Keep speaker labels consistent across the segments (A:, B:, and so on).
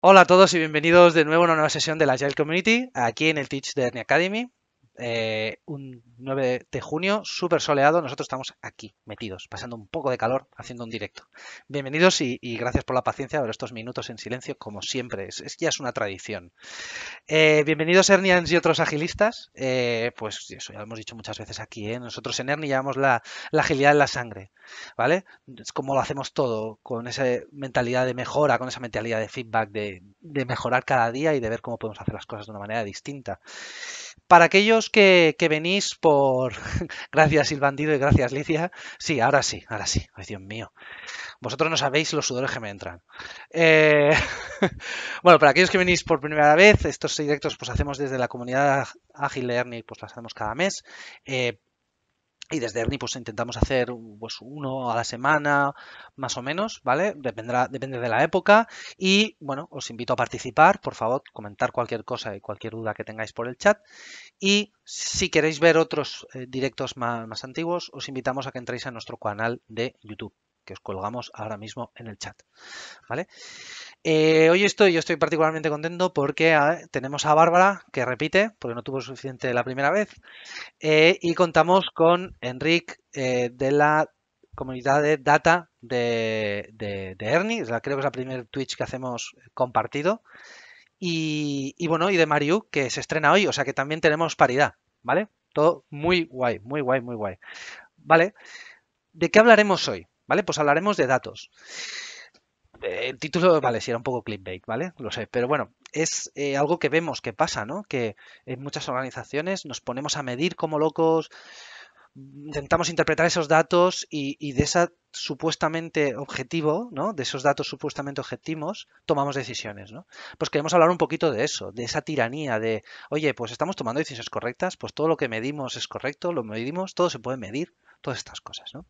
A: Hola a todos y bienvenidos de nuevo a una nueva sesión de la Agile Community aquí en el Teach the Academy. Eh, un 9 de junio, súper soleado. Nosotros estamos aquí, metidos, pasando un poco de calor, haciendo un directo. Bienvenidos y, gracias por la paciencia por estos minutos en silencio, como siempre. Es, que ya es una tradición. Eh, bienvenidos, Ernians y otros agilistas. Eh, pues eso ya lo hemos dicho muchas veces aquí. Nosotros en Erni llevamos la, agilidad en la sangre, ¿vale? Es como lo hacemos todo, con esa mentalidad de mejora, con esa mentalidad de feedback, de mejorar cada día y de ver cómo podemos hacer las cosas de una manera distinta. Para aquellos que, venís por... gracias, Silbandido, y gracias, Licia. Sí, ahora sí, ahora sí. Ay, Dios mío. Vosotros no sabéis los sudores que me entran. Eh, bueno, para aquellos que venís por primera vez, estos directos pues hacemos desde la comunidad Agile Learning, pues las hacemos cada mes. Eh, y desde ERNI pues intentamos hacer pues, uno a la semana, más o menos, ¿vale? depende de la época. Y bueno, os invito a participar, por favor, comentar cualquier cosa y cualquier duda que tengáis por el chat. Y si queréis ver otros eh, directos más, más antiguos, os invitamos a que entréis a nuestro canal de YouTube que os colgamos ahora mismo en el chat. ¿Vale? Eh, hoy estoy, yo estoy particularmente contento porque ah, tenemos a Bárbara, que repite, porque no tuvo suficiente la primera vez, eh, y contamos con Enric eh, de la comunidad de data de, de, Ernie, creo que es la primer Twitch que hacemos compartido, y, y, bueno, y de Mariu, que se estrena hoy, o sea que también tenemos paridad, ¿vale? Todo muy guay, muy guay, muy guay. ¿Vale? ¿De qué hablaremos hoy? ¿Vale? Pues hablaremos de datos. Eh, el título, vale, si era un poco clickbait, ¿vale? Lo sé, pero bueno, es eh, algo que vemos que pasa, ¿no? Que en muchas organizaciones nos ponemos a medir como locos, intentamos interpretar esos datos y, de esa supuestamente objetivo, ¿no? De esos datos supuestamente objetivos, tomamos decisiones, ¿no? Pues queremos hablar un poquito de eso, de esa tiranía de, oye, pues estamos tomando decisiones correctas, pues todo lo que medimos es correcto, lo medimos, todo se puede medir, todas estas cosas, ¿no?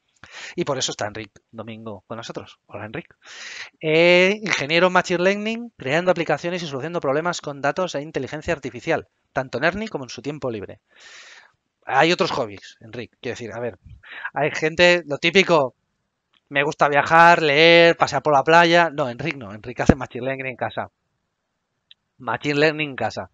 A: Y por eso está enrique Domingo con nosotros. Hola, enrique eh, ingeniero Machine Learning, creando aplicaciones y solucionando problemas con datos e inteligencia artificial, tanto en Ernie como en su tiempo libre. Hay otros hobbies, enrique Quiero decir, a ver, hay gente, lo típico, me gusta viajar, leer, pasear por la playa. No, Enric no. Enric hace Machine Learning en casa. Machine Learning en casa.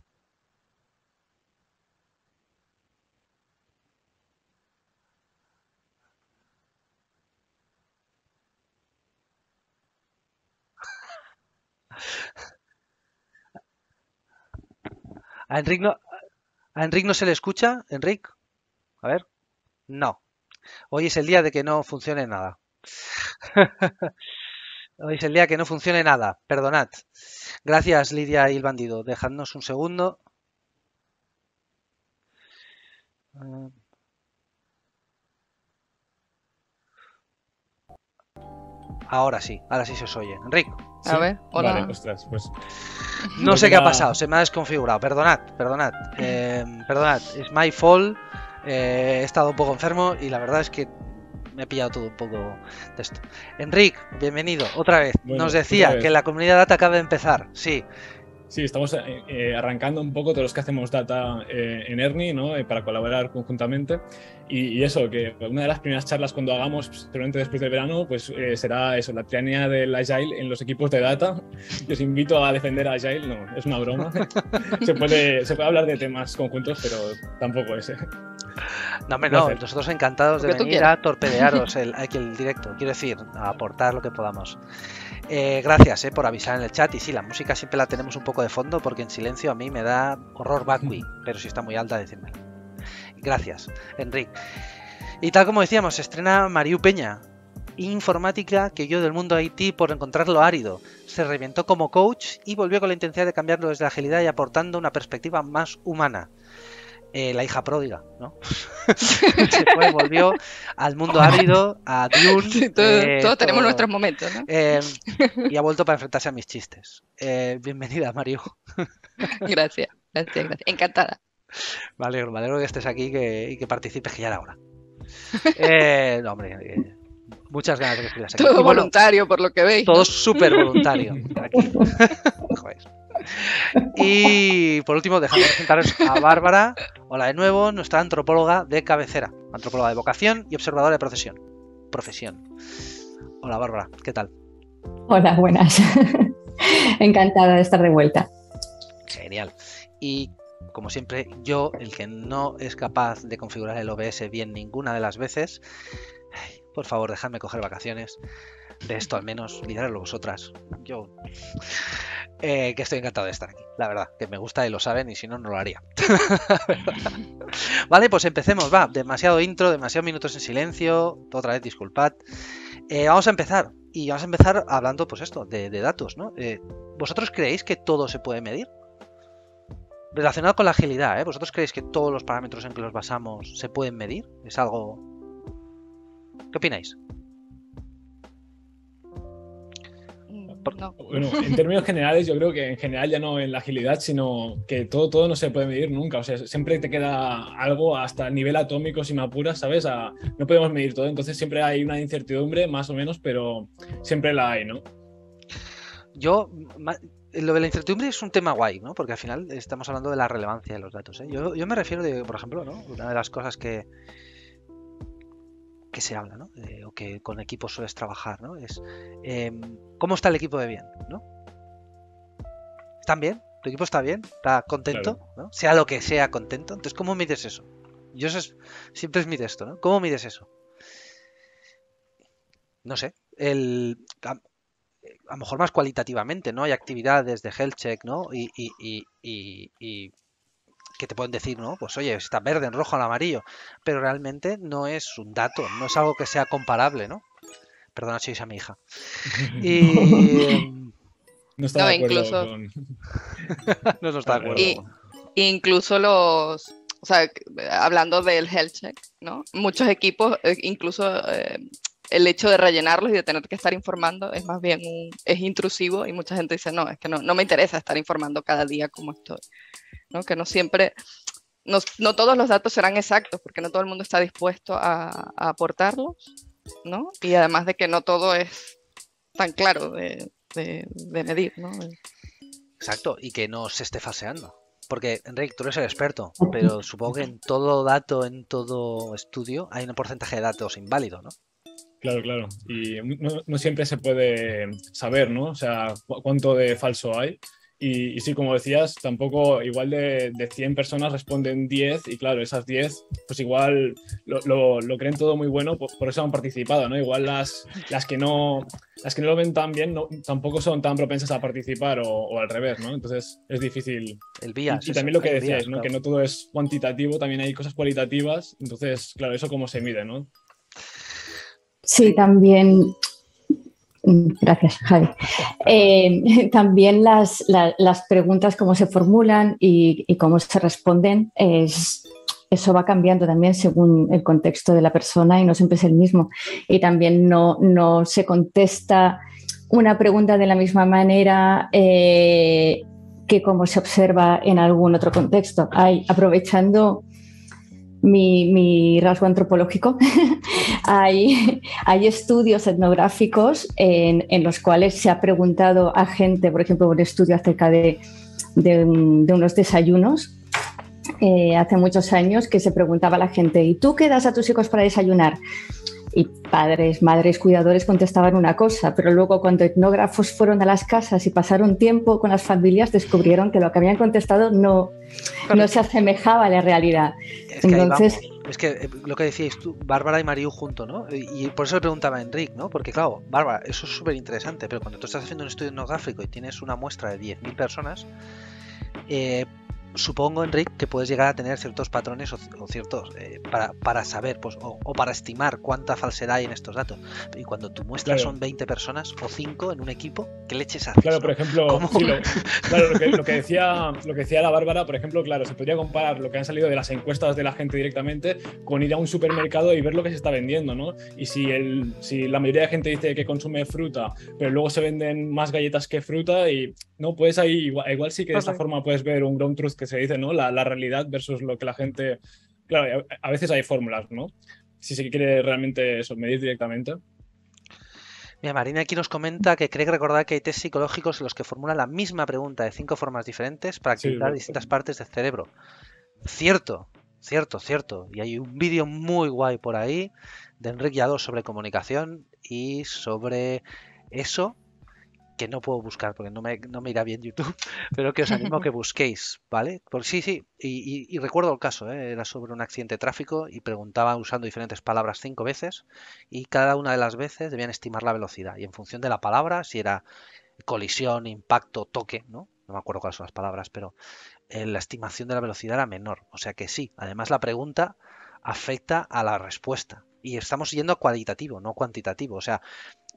A: ¿A Enric no, no se le escucha? ¿Enric? A ver. No. Hoy es el día de que no funcione nada. Hoy es el día que no funcione nada. Perdonad. Gracias, Lidia y el bandido. Dejadnos un segundo. Ah. Ahora sí, ahora sí se os oye. Enrique. A ver, hola.
B: pues. No sé qué ha pasado,
A: se me ha desconfigurado. Perdonad, perdonad. Eh, perdonad, es my fault. Eh, he estado un poco enfermo y la verdad es que me he pillado todo un poco de esto. Enric, bienvenido, otra vez. Nos decía que la comunidad
B: acaba de empezar, sí. Sí, estamos eh, eh, arrancando un poco todos los que hacemos data eh, en Ernie ¿no? para colaborar conjuntamente. Y, eso, que una de las primeras charlas cuando hagamos, pues, seguramente después del verano, pues será eso, la tiranía del Agile en los equipos de data. Yo os invito a defender a Agile, no, es una broma. se, puede, se puede hablar de temas conjuntos, pero tampoco ese. No, hombre, no, nosotros encantados de venir a torpedearos
A: el, el directo, quiero decir, a aportar lo que podamos. Eh, gracias eh, por avisar en el chat. Y sí, la música siempre la tenemos un poco de fondo porque en silencio a mí me da horror vacui, pero si está muy alta, decídmelo. Gracias, Enrique. Y tal como decíamos, se estrena Mariu Peña, informática que yo del mundo Haití, por encontrarlo árido. Se reventó como coach y volvió con la intención de cambiarlo desde la agilidad y aportando una perspectiva más humana. Eh, la hija pródiga, ¿no?
B: se fue, volvió
A: al mundo árido, a Dune. Eh, todos tenemos nuestros momentos, ¿no? Eh, y ha vuelto para enfrentarse a mis chistes. bienvenida, Mario.
C: gracias, gracias, gracias. Encantada.
A: Vale, me alegro que estés aquí y que participes, que ya era hora. no, hombre, muchas ganas de que estuvieras aquí. Todo voluntario,
C: por lo que veis. Todo súper voluntario.
A: Y por último, dejadme presentaros a Bárbara. Hola de nuevo, nuestra antropóloga de cabecera, antropóloga de vocación y observadora de profesión. Profesión. Hola Bárbara, ¿qué tal?
D: Hola, buenas. Encantada de estar de vuelta.
A: Genial. Y como siempre, yo, el que no es capaz de configurar el OBS bien ninguna de las veces, por favor, dejadme coger vacaciones de esto, al menos liderarlo vosotras. Yo, eh, que estoy encantado de estar aquí, la verdad, que me gusta y lo saben, y si no, no lo haría. vale, pues empecemos, va, demasiado intro, demasiados minutos en silencio, otra vez disculpad. Eh, vamos a empezar, y vamos a empezar hablando, pues esto, de, datos, ¿no? Eh, ¿Vosotros creéis que todo se puede medir? Relacionado con la agilidad, ¿eh? ¿Vosotros creéis que todos los parámetros en que los basamos se pueden medir? ¿Es algo... ¿Qué opináis?
B: Bueno, en términos generales, yo creo que en general ya no en la agilidad, sino que todo, todo no se puede medir nunca. O sea, siempre te queda algo hasta nivel atómico, si me apuras, ¿sabes? no podemos medir todo, entonces siempre hay una incertidumbre, más o menos, pero siempre la hay, ¿no? Yo,
A: lo de la incertidumbre es un tema guay, ¿no? Porque al final estamos hablando de la relevancia de los datos. ¿eh? Yo, yo me refiero por ejemplo, ¿no? Una de las cosas que, que se habla, ¿no? Eh, o que con equipos sueles trabajar, ¿no? Es em, cómo está el equipo de bien, ¿no? ¿Están bien? ¿Tu equipo está bien? ¿Está contento? Sea lo que sea, contento. Entonces, ¿cómo mides eso? Yo siempre es mi esto, ¿no? ¿Cómo mides eso? No sé. El, a, lo mejor más cualitativamente, ¿no? Hay actividades de health check, ¿no? y, y que te pueden decir, ¿no? Pues oye, está verde, en rojo, en amarillo. Pero realmente no es un dato, no es algo que sea comparable, ¿no? Perdona si es a mi hija. Y... No está de acuerdo incluso... no, está de acuerdo.
C: incluso los... O sea, hablando del health check, ¿no? Muchos equipos, eh, incluso... Eh, el hecho de rellenarlos y de tener que estar informando es más bien es intrusivo y mucha gente dice, no, es que no, no me interesa estar informando cada día como estoy, ¿no? Que no siempre, no, todos los datos serán exactos porque no todo el mundo está dispuesto a, aportarlos,
A: ¿no? Y además de que no todo es tan claro de, medir, ¿no? Exacto, y que no se esté faseando porque Enrique, tú eres el experto, pero supongo que en todo dato, en todo estudio, hay un porcentaje de datos inválido, ¿no?
B: Claro, claro. Y no, siempre se puede saber, ¿no? O sea, cuánto de falso hay. Y, sí, como decías, tampoco igual de, 100 personas responden 10 y claro, esas 10 pues igual lo, creen todo muy bueno, por, por, eso han participado, ¿no? Igual las, las, que, no, las que lo ven tan bien tampoco son tan propensas a participar o, al revés, ¿no? Entonces es difícil. El bias. Y, también lo que decías, ¿no? Que no todo es cuantitativo, también hay cosas cualitativas, entonces claro, eso cómo se mide, ¿no?
D: Sí, también. Gracias, Javi. Eh, también las, preguntas, cómo se formulan y, cómo se responden, es, eso va cambiando también según el contexto de la persona y no siempre es el mismo. Y también no, se contesta una pregunta de la misma manera eh, que como se observa en algún otro contexto. Hay, aprovechando mi, rasgo antropológico, hay, hay, estudios etnográficos en, los cuales se ha preguntado a gente, por ejemplo, un estudio acerca de, unos desayunos eh, hace muchos años que se preguntaba a la gente, ¿y tú qué das a tus hijos para desayunar? y padres, madres, cuidadores contestaban una cosa, pero luego cuando etnógrafos fueron a las casas y pasaron tiempo con las familias, descubrieron que lo que habían contestado no, no se asemejaba a la realidad. Es que
A: es que eh, lo que decíais tú, Bárbara y Mariu junto, ¿no? Y por eso le preguntaba a Enric, ¿no? Porque claro, Bárbara, eso es súper interesante, pero cuando tú estás haciendo un estudio etnográfico y tienes una muestra de 10.000 personas, eh, supongo, Enrique, que puedes llegar a tener ciertos patrones o, ciertos eh, para, saber pues, o, para estimar cuánta falsedad hay en estos datos. Y cuando tú muestras son 20 personas o 5 en un equipo, ¿qué leches haces? Claro, por ejemplo,
B: lo, que, decía, lo que decía la Bárbara, por ejemplo, claro, se podría comparar lo que han salido de las encuestas de la gente directamente con ir a un supermercado y ver lo que se está vendiendo, ¿no? Y si, si la mayoría de gente dice que consume fruta, pero luego se venden más galletas que fruta y ¿no? Puedes ahí, igual, sí que de esta forma puedes ver un ground truth que se dice, ¿no? La, realidad versus lo que la gente... Claro, a, veces hay fórmulas, ¿no? Si se quiere realmente eso, medir directamente.
A: Mira, Marina aquí nos comenta que cree recordar que hay test psicológicos en los que formula la misma pregunta de cinco formas diferentes para activar distintas partes del cerebro. Cierto, cierto, cierto. Y hay un vídeo muy guay por ahí de Enrique Yadó sobre comunicación y sobre eso que no puedo buscar porque no me, irá bien YouTube, pero que os animo a que busquéis, ¿vale? Porque sí, sí, y, recuerdo el caso, ¿eh? era sobre un accidente de tráfico y preguntaba usando diferentes palabras cinco veces y cada una de las veces debían estimar la velocidad y en función de la palabra, si era colisión, impacto, toque, ¿no? No me acuerdo cuáles son las palabras, pero eh, la estimación de la velocidad era menor. O sea que sí, además la pregunta afecta a la respuesta. Y estamos yendo a cualitativo, no cuantitativo. O sea,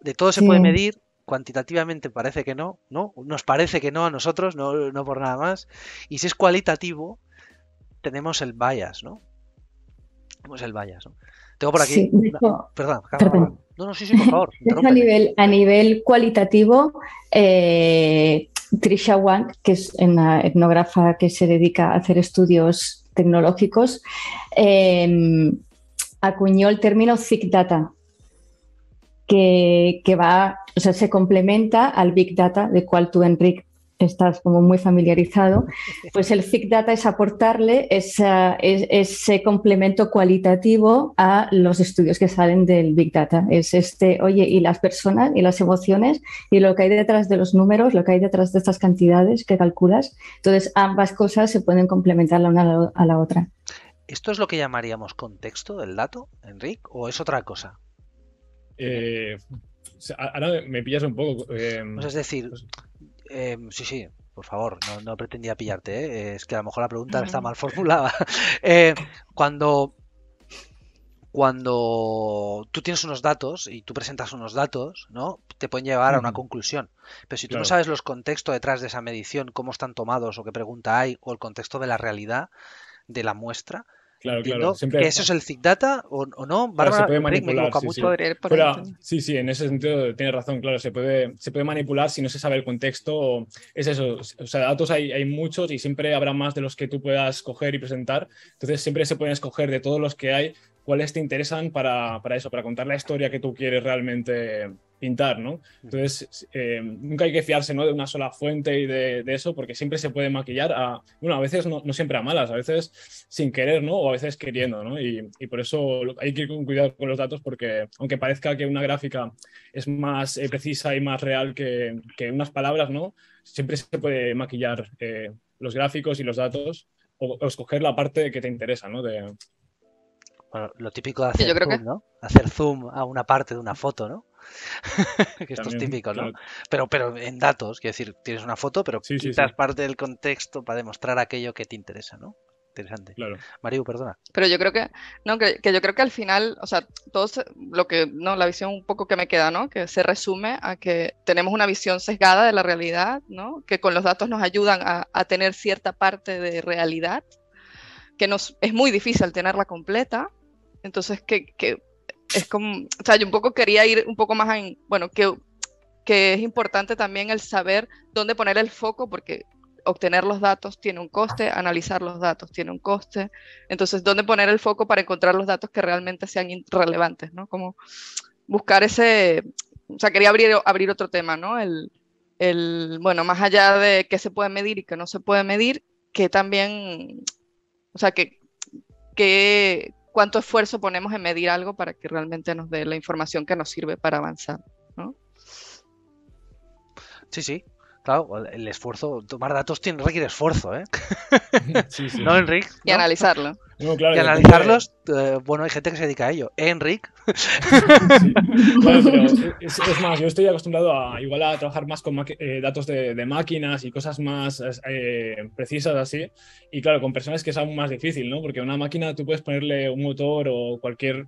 A: de todo se puede medir, cuantitativamente parece que no, ¿no? Nos parece que no a nosotros, no, por nada más. Y si es cualitativo, tenemos el bias, ¿no? Tenemos el bias, Tengo por aquí. perdón, No,
D: no, sí, sí, por favor. a, nivel, cualitativo, eh, Trisha Wang, que es una etnógrafa que se dedica a hacer estudios tecnológicos, eh, acuñó el término thick Data, que, va, o sea, se complementa al Big Data, de cual tú, Enric, estás como muy familiarizado. Pues el Big Data es aportarle ese complemento cualitativo a los estudios que salen del Big Data. Es este, oye, y las personas, y las emociones, y lo que hay detrás de los números, lo que hay detrás de estas cantidades que calculas. Entonces, ambas cosas se pueden complementar la una a la otra.
A: ¿Esto es lo que llamaríamos contexto del dato, Enric, o es otra cosa? Eh,
B: ahora me pillas un poco. Eh, es
A: decir, pues, eh, sí,
B: sí, por
A: favor, no, pretendía pillarte, es que a lo mejor la pregunta está mal formulada. cuando, cuando tú tienes unos datos y tú presentas unos datos, ¿no? Te pueden llevar a una conclusión. Pero si tú no sabes los contextos detrás de esa medición, cómo están tomados o qué pregunta hay, o el contexto de la realidad de la muestra,
B: Claro, claro. Siempre eso es el Zig Data o, no. se puede manipular. sí, Sí. sí, sí, en ese sentido tiene razón, claro. Se puede, se puede manipular si no se sabe el contexto. es eso. O sea, datos hay, hay, muchos y siempre habrá más de los que tú puedas coger y presentar. Entonces, siempre se pueden escoger de todos los que hay cuáles te interesan para, para eso, para contar la historia que tú quieres realmente pintar, ¿no? Entonces, eh, nunca hay que fiarse ¿no? de una sola fuente y de, eso, porque siempre se puede maquillar a, bueno, a veces no, siempre a malas, a veces sin querer, ¿no? O a veces queriendo, ¿no? Y, por eso hay que ir con cuidado con los datos, porque aunque parezca que una gráfica es más eh, precisa y más real que, unas palabras, ¿no? Siempre se puede maquillar eh, los gráficos y los datos o, escoger la parte que te interesa, ¿no? De, lo típico de hacer, yo creo zoom, que... ¿no? hacer zoom a una parte
A: de una foto, ¿no? Esto es típico, ¿no? Pero, pero en datos, quiero decir, tienes una foto, pero sí, quitas parte del contexto para demostrar aquello que te interesa, ¿no? Interesante. Claro. perdona.
C: Pero yo creo que, no, que, yo creo que al final, o sea, todo lo que, no, la visión un poco que me queda, ¿no? Que se resume a que tenemos una visión sesgada de la realidad, ¿no? Que con los datos nos ayudan a, tener cierta parte de realidad, que nos es muy difícil tenerla completa. Entonces, que, que es como, o sea, yo un poco quería ir un poco más en, bueno, que, que es importante también el saber dónde poner el foco, porque obtener los datos tiene un coste, analizar los datos tiene un coste. Entonces, ¿dónde poner el foco para encontrar los datos que realmente sean relevantes? ¿no? Como buscar ese, o sea, quería abrir, abrir otro tema, ¿no? El, el, bueno, más allá de qué se puede medir y qué no se puede medir, que también, o sea, que, que cuánto esfuerzo ponemos en medir algo para que realmente nos dé la información que nos sirve para avanzar. ¿no?
A: Sí, sí. Claro, el esfuerzo, tomar datos tiene, requiere esfuerzo, ¿eh? Sí, sí. ¿No, Enric?
B: Y analizarlo. y analizarlos eh, bueno, hay gente que se dedica a ello. ¿Eh, Enrique es, más, yo estoy acostumbrado a igual a trabajar más con eh, datos de, máquinas y cosas más precisas así. Y claro, con personas que es aún más difícil, ¿no? Porque una máquina tú puedes ponerle un motor o cualquier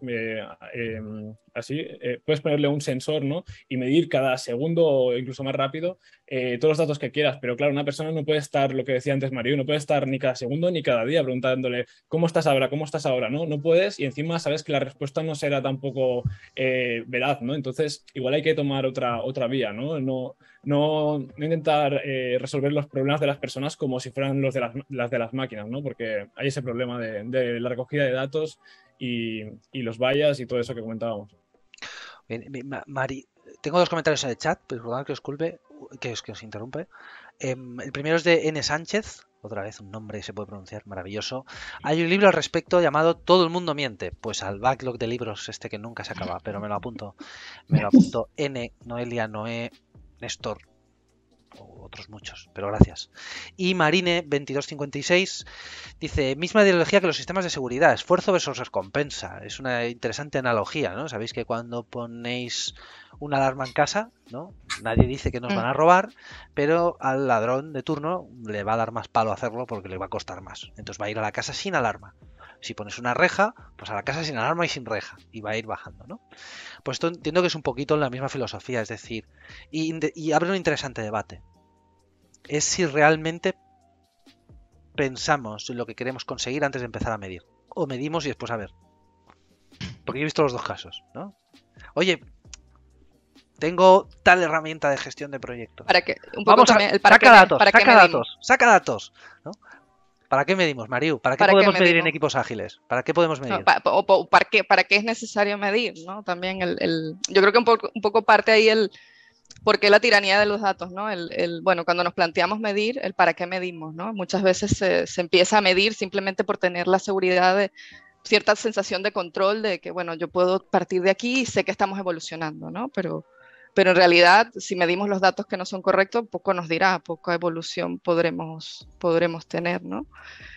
B: así, puedes ponerle un sensor ¿no? y medir cada segundo o incluso más rápido todos los datos que quieras. Pero claro, una persona no puede estar, lo que decía antes Mario, no puede estar ni cada segundo ni cada día preguntándole cómo estás ahora, cómo estás ahora, ¿no? no puedes y encima sabes que la respuesta no será tampoco eh, veraz, ¿no? Entonces, igual hay que tomar otra, otra vía, ¿no? No, intentar eh, resolver los problemas de las personas como si fueran los de las, de las máquinas, ¿no? Porque hay ese problema de, la recogida de datos y, los vallas y todo eso que comentábamos.
A: Mari, tengo dos comentarios en el chat, pues perdón que os que, os, que os interrumpe. Em, el primero es de N. Sánchez, otra vez un nombre que se puede pronunciar maravilloso. Hay un libro al respecto llamado Todo el mundo miente, pues al backlog de libros este que nunca se acaba, pero me lo apunto. Me lo apunto N, Noelia, Noé, Néstor, otros muchos, pero gracias. Y Marine2256 dice, misma ideología que los sistemas de seguridad, esfuerzo versus recompensa. Es una interesante analogía, ¿no? Sabéis que cuando ponéis una alarma en casa, ¿no? Nadie dice que nos mm. van a robar, pero al ladrón de turno le va a dar más palo hacerlo porque le va a costar más. Entonces va a ir a la casa sin alarma. Si pones una reja, pues a la casa sin alarma y sin reja, y va a ir bajando, ¿no? Pues esto entiendo que es un poquito la misma filosofía, es decir, y, abre un interesante debate. Es si realmente pensamos en lo que queremos conseguir antes de empezar a medir, o medimos y después a ver. Porque he visto los dos casos, ¿no? Oye, tengo tal herramienta de gestión de proyectos.
C: Para que, Vamos a, para saca, datos, saca, datos,
A: saca datos, ¿no? ¿Para qué medimos, Mariu? ¿Para qué podemos medir en equipos ágiles? ¿Para qué podemos medir?
C: ¿para, qué, es necesario medir? También el, yo creo que un poco, parte ahí el, ¿Por qué la tiranía de los datos? ¿no? El, bueno, cuando nos planteamos medir, el para qué medimos. ¿no? Muchas veces se, empieza a medir simplemente por tener la seguridad de cierta sensación de control de que, bueno, yo puedo partir de aquí y sé que estamos evolucionando, ¿no? Pero, pero en realidad si medimos los datos que no son correctos, poco nos dirá, poca evolución podremos, podremos tener, ¿no?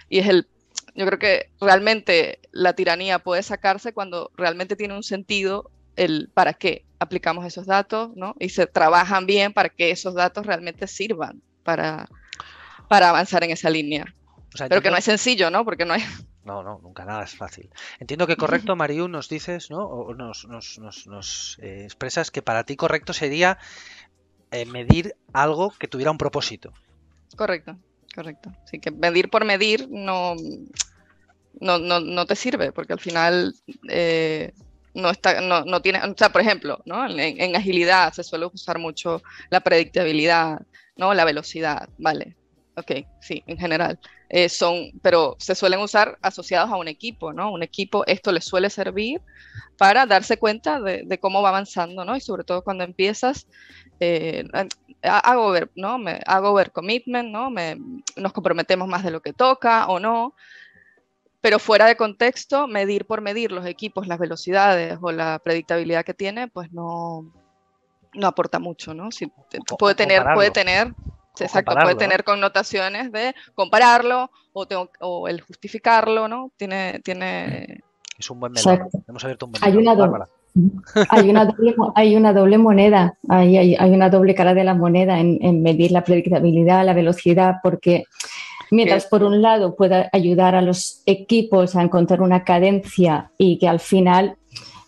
C: Y es el, yo creo que realmente la tiranía puede sacarse cuando realmente tiene un sentido el para qué aplicamos esos datos, ¿no? Y se trabajan bien para que esos datos realmente sirvan para, para avanzar en esa línea. pero que no es sencillo, ¿no? Porque no es,
A: no, no, nunca nada es fácil. Entiendo que correcto, Mariu, nos dices, ¿no? O nos, nos, nos, eh, expresas que para ti correcto sería eh, medir algo que tuviera un propósito. Correcto, correcto. Así que medir por medir no,
C: no, no, te sirve, porque al final eh, no está, no, tiene, o sea, por ejemplo, ¿no? en, en agilidad se suele usar mucho la predictibilidad, ¿no? La velocidad, ¿vale? Ok, sí, en general. Eh, son, pero se suelen usar asociados a un equipo, ¿no? Un equipo, esto le suele servir para darse cuenta de, cómo va avanzando, ¿no? Y sobre todo cuando empiezas, eh, hago ver, ¿no? Me, hago ver commitment, ¿no? nos comprometemos más de lo que toca o no. Pero fuera de contexto, medir por medir los equipos, las velocidades o la predictabilidad que tiene, pues no, no aporta mucho, ¿no? Si, puede, tener, puede tener exacto, puede tener connotaciones de compararlo o, el justificarlo, ¿no?
D: Tiene, tiene... Mm. Es un buen método, Hemos abierto un buen hay, una hay, una doble, hay una doble moneda, hay, hay, hay, una doble cara de la moneda en, en medir la predictabilidad, la velocidad, porque mientras por un lado pueda ayudar a los equipos a encontrar una cadencia y que al final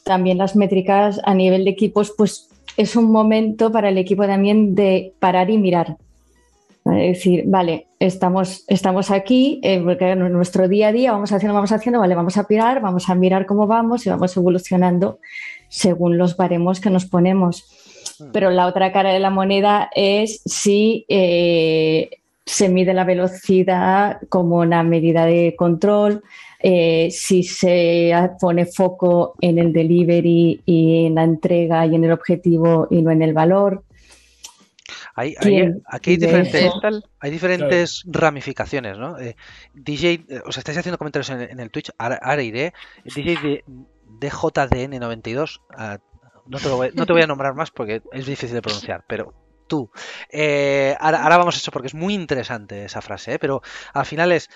D: también las métricas a nivel de equipos, pues es un momento para el equipo también de parar y mirar es decir, vale, estamos, estamos aquí, eh, porque en nuestro día a día vamos haciendo, vamos haciendo, vale, vamos a pirar, vamos a mirar cómo vamos y vamos evolucionando según los baremos que nos ponemos. Ah. Pero la otra cara de la moneda es si eh, se mide la velocidad como una medida de control, eh, si se pone foco en el delivery y en la entrega y en el objetivo y no en el valor.
A: Hay, aquí hay diferentes, ramificaciones, ¿no? Eh, DJ, eh, os estáis haciendo comentarios en, el Twitch, ahora, iré. de, DJDN92, ah, no, te voy, a nombrar más porque es difícil de pronunciar, pero tú. Eh, ahora, vamos a eso porque es muy interesante esa frase, pero al final es...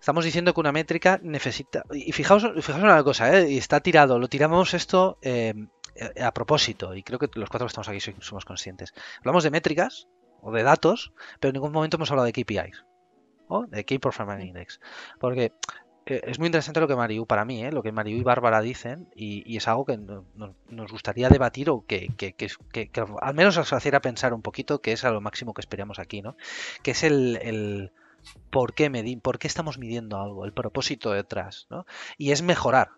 A: Estamos diciendo que una métrica necesita... Y fijaos, fijaos una cosa, y está tirado, lo tiramos esto eh, a propósito, y creo que los cuatro que estamos aquí somos conscientes. Hablamos de métricas o de datos, pero en ningún momento hemos hablado de KPIs o de Key Performance Index, porque eh, es muy interesante lo que Mariu, para mí, eh, lo que Mariu y Bárbara dicen, y, es algo que nos gustaría debatir o que, al menos nos hiciera pensar un poquito, que es a lo máximo que esperamos aquí, ¿no? Que es el, por qué medir, por qué estamos midiendo algo, el propósito detrás, ¿no? Y es mejorar,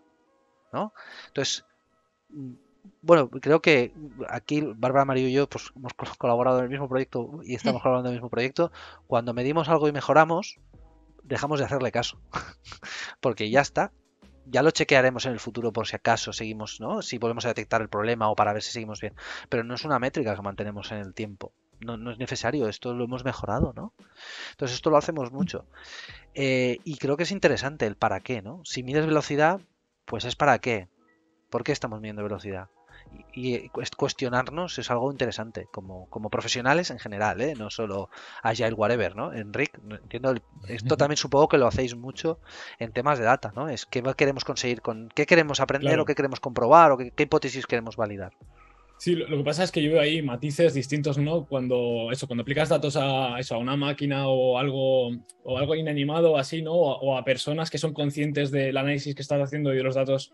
A: ¿no? Entonces, bueno, creo que aquí Bárbara Mario y yo pues, hemos colaborado en el mismo proyecto y estamos colaborando en el mismo proyecto. Cuando medimos algo y mejoramos, dejamos de hacerle caso. Porque ya está. Ya lo chequearemos en el futuro por si acaso seguimos, ¿no? Si podemos detectar el problema o para ver si seguimos bien. Pero no es una métrica que mantenemos en el tiempo. No, es necesario, esto lo hemos mejorado, ¿no? Entonces esto lo hacemos mucho. Eh, y creo que es interesante el para qué, ¿no? Si mides velocidad, pues es para qué. ¿Por qué estamos midiendo velocidad? y eh, cuestionarnos es algo interesante como, profesionales en general, ¿eh? no solo Agile Whatever, ¿no? Enric, entiendo, esto también supongo que lo hacéis mucho en temas de data, ¿no? Es qué queremos conseguir, con qué queremos aprender o qué queremos comprobar o qué, hipótesis queremos
B: validar. Sí, lo, que pasa es que yo veo ahí matices distintos, ¿no? Cuando eso, cuando aplicas datos a eso, a una máquina o algo, o algo inanimado así, ¿no? o, a personas que son conscientes del análisis que estás haciendo y de los datos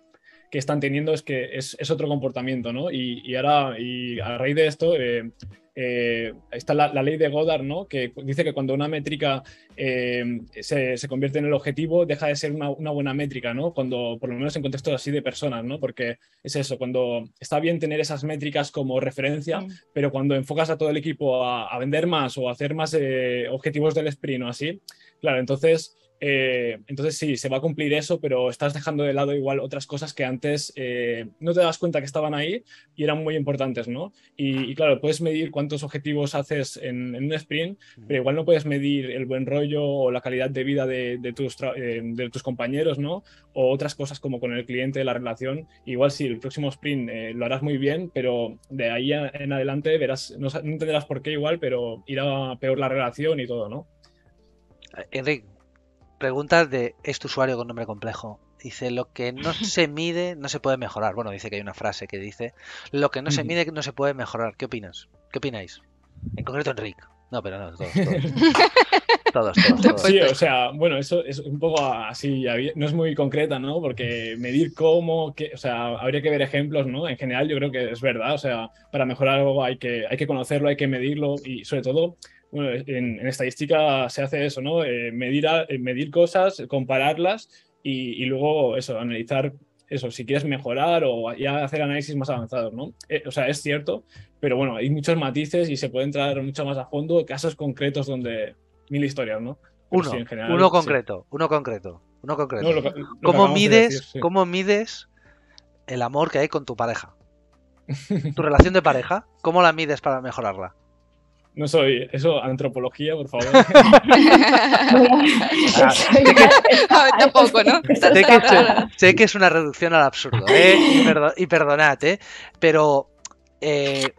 B: que están teniendo es que es, otro comportamiento, ¿no? Y, ahora, y a raíz de esto, eh, eh, está la, ley de Goddard, ¿no? que dice que cuando una métrica eh, se, convierte en el objetivo, deja de ser una, buena métrica, ¿no? cuando, por lo menos en contextos así de personas, ¿no? porque es eso, cuando está bien tener esas métricas como referencia, pero cuando enfocas a todo el equipo a, vender más o a hacer más objetivos del sprint o así, claro, entonces eh, entonces sí, se va a cumplir eso, pero estás dejando de lado igual otras cosas que antes eh, no te das cuenta que estaban ahí y eran muy importantes, ¿no? Y, claro, puedes medir cuántos objetivos haces en, un sprint, pero igual no puedes medir el buen rollo o la calidad de vida de, eh, de tus, compañeros, ¿no? O otras cosas como con el cliente, la relación. Igual sí, el próximo sprint lo harás muy bien, pero de ahí en adelante verás, no, no entenderás por qué igual, pero irá peor la relación y todo, ¿no? Enrique, preguntas de este usuario con
A: nombre complejo. Dice, lo que no se mide no se puede mejorar. Bueno, dice que hay una frase que dice, lo que no se mide no se puede mejorar. ¿Qué opinas? ¿Qué opináis? En concreto, Enric. No, pero no, todos. Todos, todos, Sí, o
B: sea, bueno, eso es un poco así, no es muy concreta, ¿no? Porque medir cómo, o sea, habría que ver ejemplos, ¿no? En general, yo creo que es verdad, o sea, para mejorar algo hay que, hay que conocerlo, hay que medirlo y sobre todo bueno, en, estadística se hace eso, ¿no? Eh, medir, eh, medir cosas, compararlas y, luego eso, analizar eso, si quieres mejorar o ya hacer análisis más avanzados, ¿no? Eh, o sea, es cierto, pero bueno, hay muchos matices y se puede entrar mucho más a fondo, casos concretos donde mil historias, ¿no? uno, uno concreto, uno concreto, uno concreto. ¿Cómo, mides,
A: ¿Cómo mides el amor que hay con tu pareja? ¿Tu relación de pareja? ¿Cómo la mides para mejorarla? No soy eso, antropología, por favor. Ah, ah, tampoco, ¿no? Sé que, es una reducción al absurdo, ¿eh? y, perdonad, ¿eh? pero eh,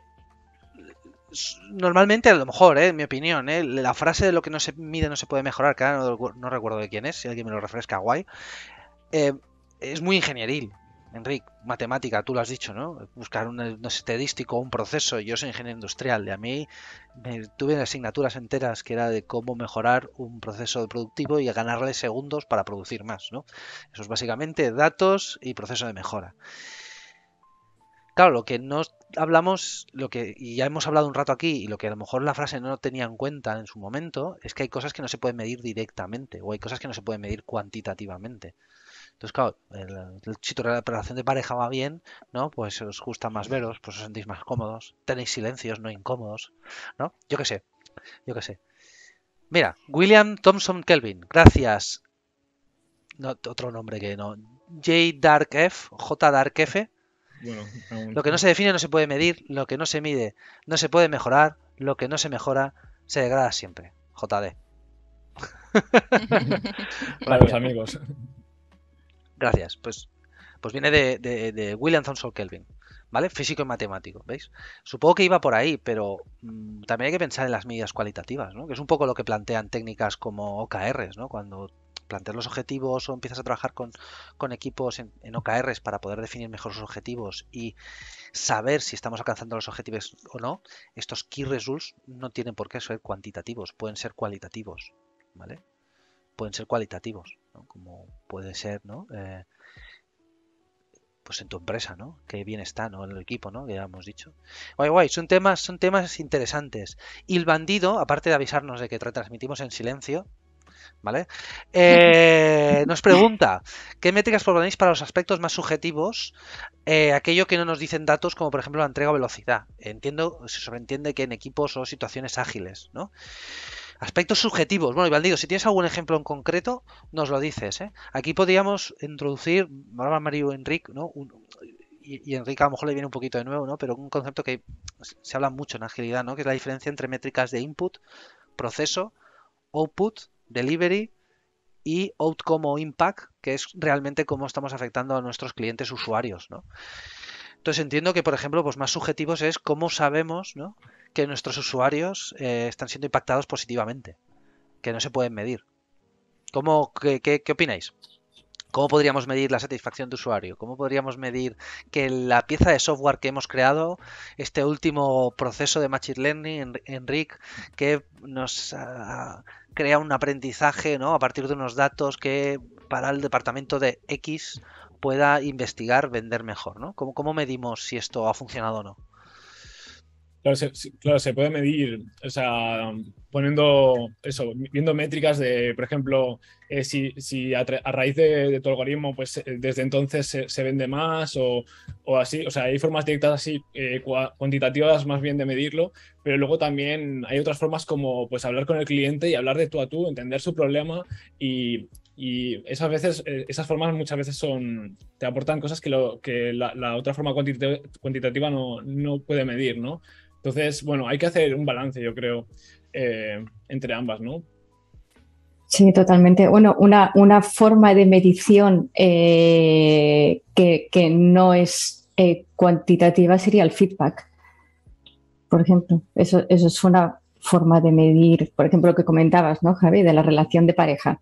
A: normalmente, a lo mejor, ¿eh? en mi opinión, ¿eh? la frase de lo que no se mide no se puede mejorar, que no, recuerdo de quién es, si alguien me lo refresca, guay, es muy ingenieril. Enrique, matemática, tú lo has dicho, ¿no? Buscar un, estadístico, un proceso. Yo soy ingeniero industrial y a mí me, tuve asignaturas enteras que era de cómo mejorar un proceso productivo y ganarle segundos para producir más, ¿no? Eso es básicamente datos y proceso de mejora. Claro, lo que no hablamos, lo que y ya hemos hablado un rato aquí, y lo que a lo mejor la frase no tenía en cuenta en su momento, es que hay cosas que no se pueden medir directamente o hay cosas que no se pueden medir cuantitativamente. Entonces, claro, el, chito si tu relación de pareja va bien, ¿no? Pues os gusta más veros, pues os sentís más cómodos, tenéis silencios no incómodos, ¿no? Yo qué sé, yo qué sé. Mira, William Thompson Kelvin, gracias. otro nombre que no. J Dark F, J Dark F. Lo que no se define no se puede medir, lo que no se mide no se puede mejorar, lo que no se mejora se degrada siempre. JD. Para los amigos. Gracias. Pues, pues viene de, William Thompson Kelvin. ¿Vale? Físico y matemático, ¿veis? Supongo que iba por ahí, pero mm, también hay que pensar en las medidas cualitativas, ¿no? Que es un poco lo que plantean técnicas como OKRs, ¿no? Cuando planteas los objetivos o empiezas a trabajar con, equipos en, en, OKRs para poder definir mejor los objetivos y saber si estamos alcanzando los objetivos o no, estos key results no tienen por qué ser cuantitativos, pueden ser cualitativos, ¿vale? Pueden ser cualitativos. Como puede ser, ¿no? Eh, pues en tu empresa, ¿no? Qué bien está, ¿no? En el equipo, ¿no? Que ya hemos dicho. Guay, guay, son temas, son temas interesantes. Y el bandido, aparte de avisarnos de que retransmitimos en silencio, ¿vale? Eh, nos pregunta, ¿qué métricas proponéis para los aspectos más subjetivos? Eh, aquello que no nos dicen datos, como por ejemplo la entrega o velocidad. Entiendo, se sobreentiende que en equipos o situaciones ágiles, ¿no? Aspectos subjetivos. Bueno, digo si tienes algún ejemplo en concreto, nos lo dices. ¿eh? Aquí podríamos introducir, ahora Mario Enrique, ¿no? y, y Enrique a lo mejor le viene un poquito de nuevo, ¿no? Pero un concepto que se habla mucho en agilidad, ¿no? Que es la diferencia entre métricas de input, proceso, output, delivery y outcome o impact, que es realmente cómo estamos afectando a nuestros clientes usuarios, ¿no? Entonces entiendo que, por ejemplo, pues más subjetivos es cómo sabemos que nuestros usuarios eh, están siendo impactados positivamente, que no se pueden medir. ¿Cómo, qué, qué, opináis? ¿Cómo podríamos medir la satisfacción de usuario? ¿Cómo podríamos medir que la pieza de software que hemos creado, este último proceso de Machine Learning, en Enric, que nos crea un aprendizaje ¿no? a partir de unos datos que para el departamento de X pueda investigar, vender mejor, ¿no? ¿Cómo, medimos si esto ha funcionado
B: o no? Claro se, puede medir, o sea, poniendo eso, viendo métricas de, por ejemplo, eh, si, si a, raíz de, tu algoritmo, pues eh, desde entonces se, vende más o, así, o sea, hay formas directas así, eh, cuantitativas más bien de medirlo, pero luego también hay otras formas como pues hablar con el cliente y hablar de tú a tú, entender su problema y, y esas veces, eh, esas formas muchas veces son, te aportan cosas que, lo, que la, otra forma cuantitativa, no, puede medir, ¿no? Entonces, bueno, hay que hacer un balance, yo creo, eh, entre ambas, ¿no?
D: Sí, totalmente. Bueno, una, una forma de medición eh, que, no es cuantitativa sería el feedback. Por ejemplo, eso, eso es una forma de medir, por ejemplo, lo que comentabas, ¿no, Javi? De la relación de pareja.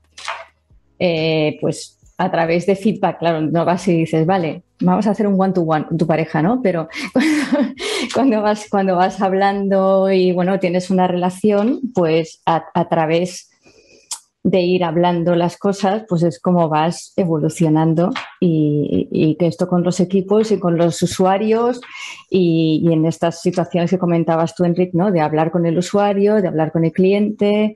D: Eh, pues a través de feedback, claro, no vas y dices, vale, vamos a hacer un one-to-one con tu pareja, ¿no? Pero cuando, vas, cuando vas hablando y, bueno, tienes una relación, pues a, través de ir hablando las cosas, pues es como vas evolucionando y, que esto con los equipos y con los usuarios y, y en estas situaciones que comentabas tú, Enric, ¿no? De hablar con el usuario, de hablar con el cliente,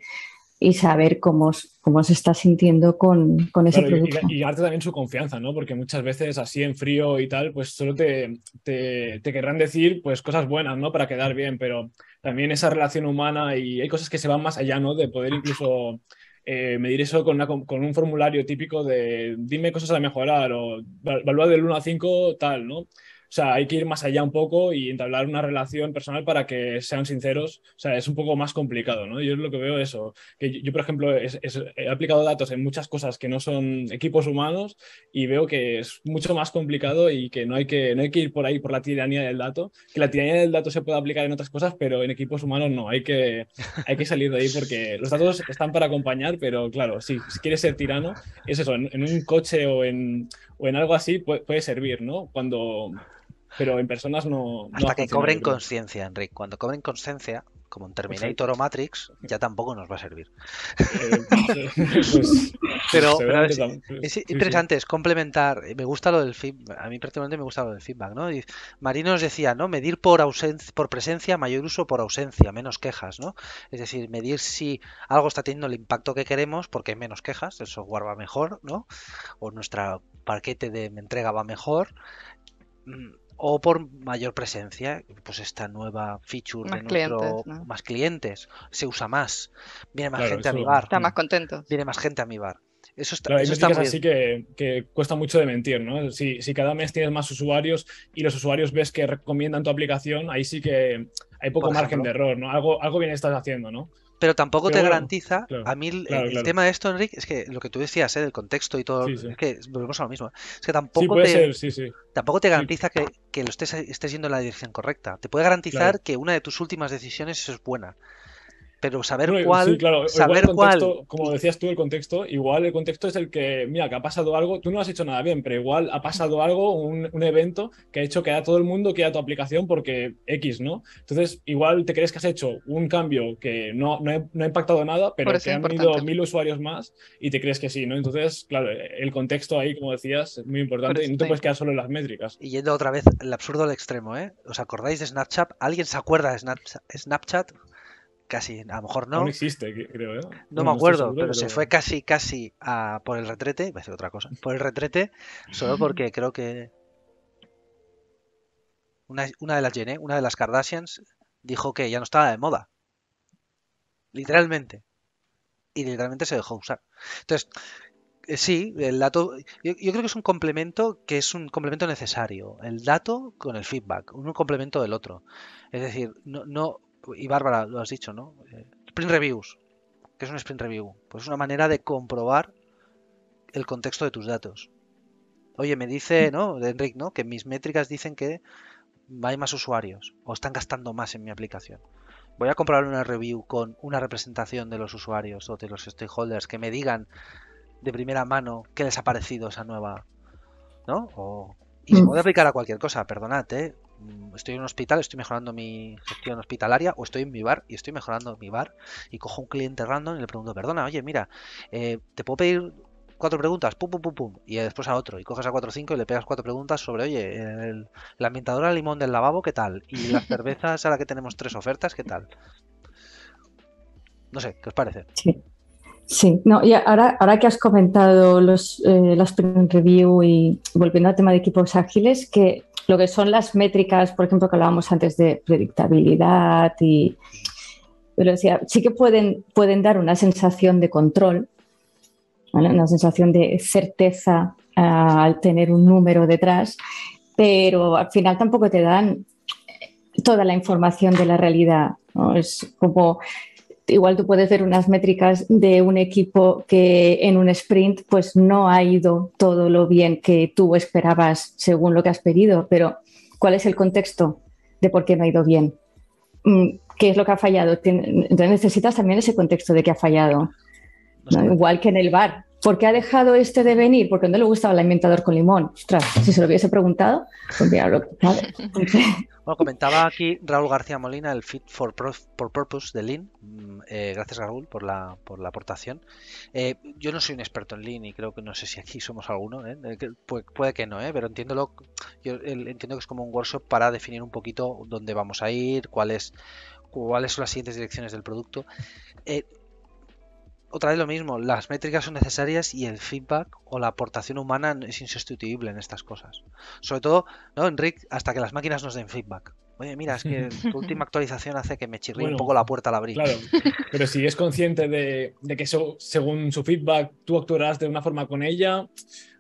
D: y saber cómo, cómo se está sintiendo con, con ese producto. Y,
B: darte también su confianza, ¿no? Porque muchas veces así en frío y tal, pues solo te, te, querrán decir pues cosas buenas, ¿no? Para quedar bien, pero también esa relación humana y hay cosas que se van más allá, ¿no? De poder incluso eh, medir eso con, con, un formulario típico de dime cosas a mejorar o evaluar del 1 a 5 tal, ¿no? O sea, hay que ir más allá un poco y entablar una relación personal para que sean sinceros. O sea, es un poco más complicado, ¿no? Yo es lo que veo eso. Que yo, por ejemplo, he aplicado datos en muchas cosas que no son equipos humanos y veo que es mucho más complicado y que no hay que, no hay que ir por ahí por la tiranía del dato. Que la tiranía del dato se puede aplicar en otras cosas, pero en equipos humanos no. Hay que, hay que salir de ahí porque los datos están para acompañar, pero claro, si, si quieres ser tirano, es eso, en, un coche o en, o en algo así puede servir, ¿no? Cuando pero en personas no. Hasta que cobren conciencia, Enrique Cuando cobren conciencia,
A: como en Terminator
B: o Matrix, ya
A: tampoco nos va a servir. Eh, pero, pues, es, interesante, es complementar. Me gusta lo del feedback. A mí prácticamente me gusta lo del feedback, ¿no? Marino nos decía, ¿no? Medir por ausencia, por presencia, mayor uso por ausencia, menos quejas, ¿no? Es decir, medir si algo está teniendo el impacto que queremos, porque hay menos quejas, el software va mejor, ¿no? O nuestro paquete de entrega va mejor o por mayor presencia, pues esta nueva feature más de nuestro, más clientes, se usa más, viene más gente a mi bar. Está más contento. Viene más gente a mi bar. Eso está, bien. eso está muy... así
B: que, que, cuesta mucho de mentir, ¿no? Si, cada mes tienes más usuarios y los usuarios ves que recomiendan tu aplicación, ahí sí que hay poco margen de error, ¿no? Algo, algo bien estás haciendo, ¿no? pero tampoco
A: te garantiza. a mí el, tema de esto, Enrique, es que lo que tú decías, ¿eh? del contexto y todo, es que volvemos a lo mismo. Es que tampoco, te, tampoco te garantiza que, lo estés, estés yendo en la dirección correcta. Te puede garantizar
B: que una de tus últimas decisiones es buena, pero saber cuál, claro. saber contexto, cuál. Como decías tú, el contexto, igual el contexto es el que, mira, que ha pasado algo, tú no has hecho nada bien, pero igual ha pasado algo, un, evento que ha hecho que a todo el mundo quiera tu aplicación porque X, ¿no? Entonces, igual te crees que has hecho un cambio que no, no, ha, impactado nada, pero que han venido mil usuarios más y te crees que sí, ¿no? Entonces, claro, el contexto ahí, como decías, es muy importante y no te puedes quedar solo en las métricas. Y yendo otra vez el absurdo al extremo, ¿eh?
A: ¿Os acordáis de Snapchat? ¿Alguien se acuerda de Snapchat? casi, a lo mejor no. No existe,
B: creo, ¿eh? No, me acuerdo, pero, se fue
A: casi, casi a, por el retrete, voy a otra cosa, por el retrete, solo porque creo que una, de las Jenner, una de las Kardashians, dijo que ya no estaba de moda. Literalmente. Y literalmente se dejó usar. Entonces, eh, sí, el dato. Yo, creo que es un complemento que es un complemento necesario. El dato con el feedback, un complemento del otro. Es decir, no, no, y Bárbara lo has dicho, ¿no? Eh, sprint reviews, ¿Qué es un sprint review. Pues es una manera de comprobar el contexto de tus datos. Oye, me dice, ¿no? De Enric, ¿no? Que mis métricas dicen que hay más usuarios o están gastando más en mi aplicación. Voy a comprobar una review con una representación de los usuarios o de los stakeholders que me digan de primera mano qué les ha parecido esa nueva, ¿no? y se mm. puede aplicar a cualquier cosa, perdonad, ¿eh? Mm, estoy en un hospital, estoy mejorando mi gestión hospitalaria, o estoy en mi bar y estoy mejorando mi bar, y cojo un cliente random y le pregunto, perdona, oye, mira, eh, ¿te puedo pedir cuatro preguntas? Pum, pum, pum, pum, y después a otro, y coges a cuatro o cinco y le pegas cuatro preguntas sobre, oye, la ambientadora limón del lavabo, ¿qué tal? Y las cervezas, a ahora que tenemos tres ofertas, ¿qué tal? No sé, ¿qué os parece?
D: Sí. Sí, no, y ahora, ahora que has comentado los, eh, las review y volviendo al tema de equipos ágiles, que lo que son las métricas, por ejemplo, que hablábamos antes de predictabilidad y velocidad, sí que pueden, pueden dar una sensación de control, una sensación de certeza ah, al tener un número detrás, pero al final tampoco te dan toda la información de la realidad. ¿no? Es como igual tú puedes ver unas métricas de un equipo que en un sprint pues no ha ido todo lo bien que tú esperabas según lo que has pedido, pero ¿cuál es el contexto de por qué no ha ido bien? Mm, ¿Qué es lo que ha fallado? Entonces necesitas también ese contexto de que ha fallado. Igual que en el bar, ¿Por qué ha dejado este de venir? Porque no le gustaba el inventador con limón. Ostras, si se lo hubiese preguntado, pues mira
A: Bueno, comentaba aquí Raúl García Molina el Fit for, Purpose de Lean. Mm, eh, gracias, Raúl, por la, por la aportación. Eh, yo no soy un experto en Lean y creo que no sé si aquí somos alguno. ¿eh? puede que no, pero entiéndolo. Yo entiendo que es como un workshop para definir un poquito dónde vamos a ir, cuál cuáles son las siguientes direcciones del producto otra vez lo mismo, las métricas son necesarias y el feedback o la aportación humana es insustituible en estas cosas. Sobre todo, ¿no, Enric? Hasta que las máquinas nos den feedback.
B: Oye, mira, es que tu última actualización hace que me chirríe un poco la puerta al abrir. Claro, pero si es consciente de, que según su feedback tú actuarás de una forma con ella,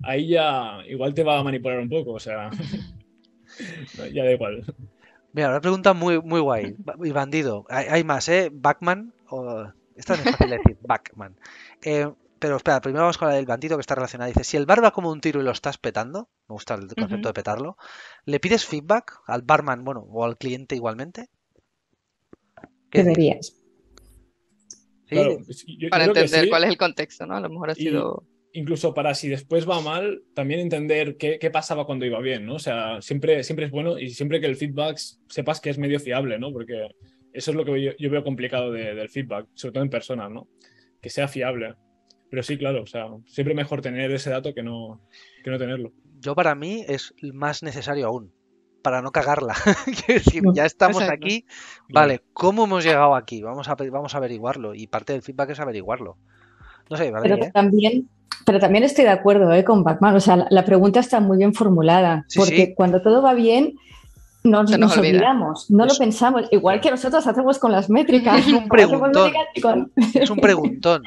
B: ahí ya igual te va a manipular un poco, o sea, ya da igual.
A: Mira, una pregunta muy, muy guay. Y bandido. Hay, más, ¿eh? Backman, o esto es fácil de decir, Backman. Eh, pero espera, primero vamos con la del bandido que está relacionada. Dice, si el bar va como un tiro y lo estás petando, me gusta el concepto de petarlo, ¿le pides feedback al barman, bueno, o
B: al cliente igualmente?
A: ¿Qué Deberías.
B: para entender cuál es el contexto, ¿no? A lo mejor ha sido... incluso para si después va mal, también entender qué, pasaba cuando iba bien, ¿no? O sea, siempre, siempre es bueno y siempre que el feedback sepas que es medio fiable, ¿no? Porque eso es lo que yo, veo complicado del feedback, sobre todo en persona, ¿no? Que sea fiable. Pero sí, claro, o sea, siempre mejor tener ese dato que no, no tenerlo. Yo para mí es más necesario aún, para no cagarla.
A: si ya estamos aquí, vale, ¿cómo hemos llegado aquí? Vamos a, vamos a averiguarlo y parte del feedback es averiguarlo. No sé, vale, pero,
D: también, pero también estoy de acuerdo ¿eh? con Batman, o sea, la, pregunta está muy bien formulada, porque cuando todo va bien nos, nos, olvidamos, no lo pensamos, igual que nosotros hacemos con las métricas. Es un preguntón. Es un
A: preguntón.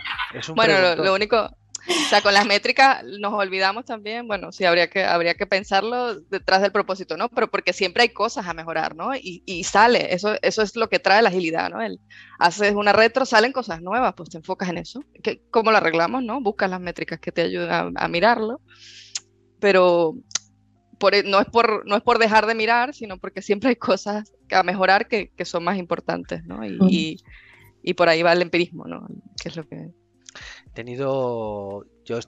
A: bueno, Lo, único,
C: o sea, con las métricas nos olvidamos también, bueno, sí, habría que, habría que pensarlo detrás del propósito, ¿no? Pero porque siempre hay cosas a mejorar, ¿no? Y, sale, eso, eso es lo que trae la agilidad, ¿no? haces una retro, salen cosas nuevas, pues te enfocas en eso. ¿Qué, ¿Cómo lo arreglamos, no? Buscas las métricas que te ayudan a mirarlo pero e, no, es por, no es por dejar de mirar, sino porque siempre hay cosas a mejorar que, son más importantes, ¿no? Y, por ahí va el empirismo, ¿no? es lo que...
A: He tenido, yo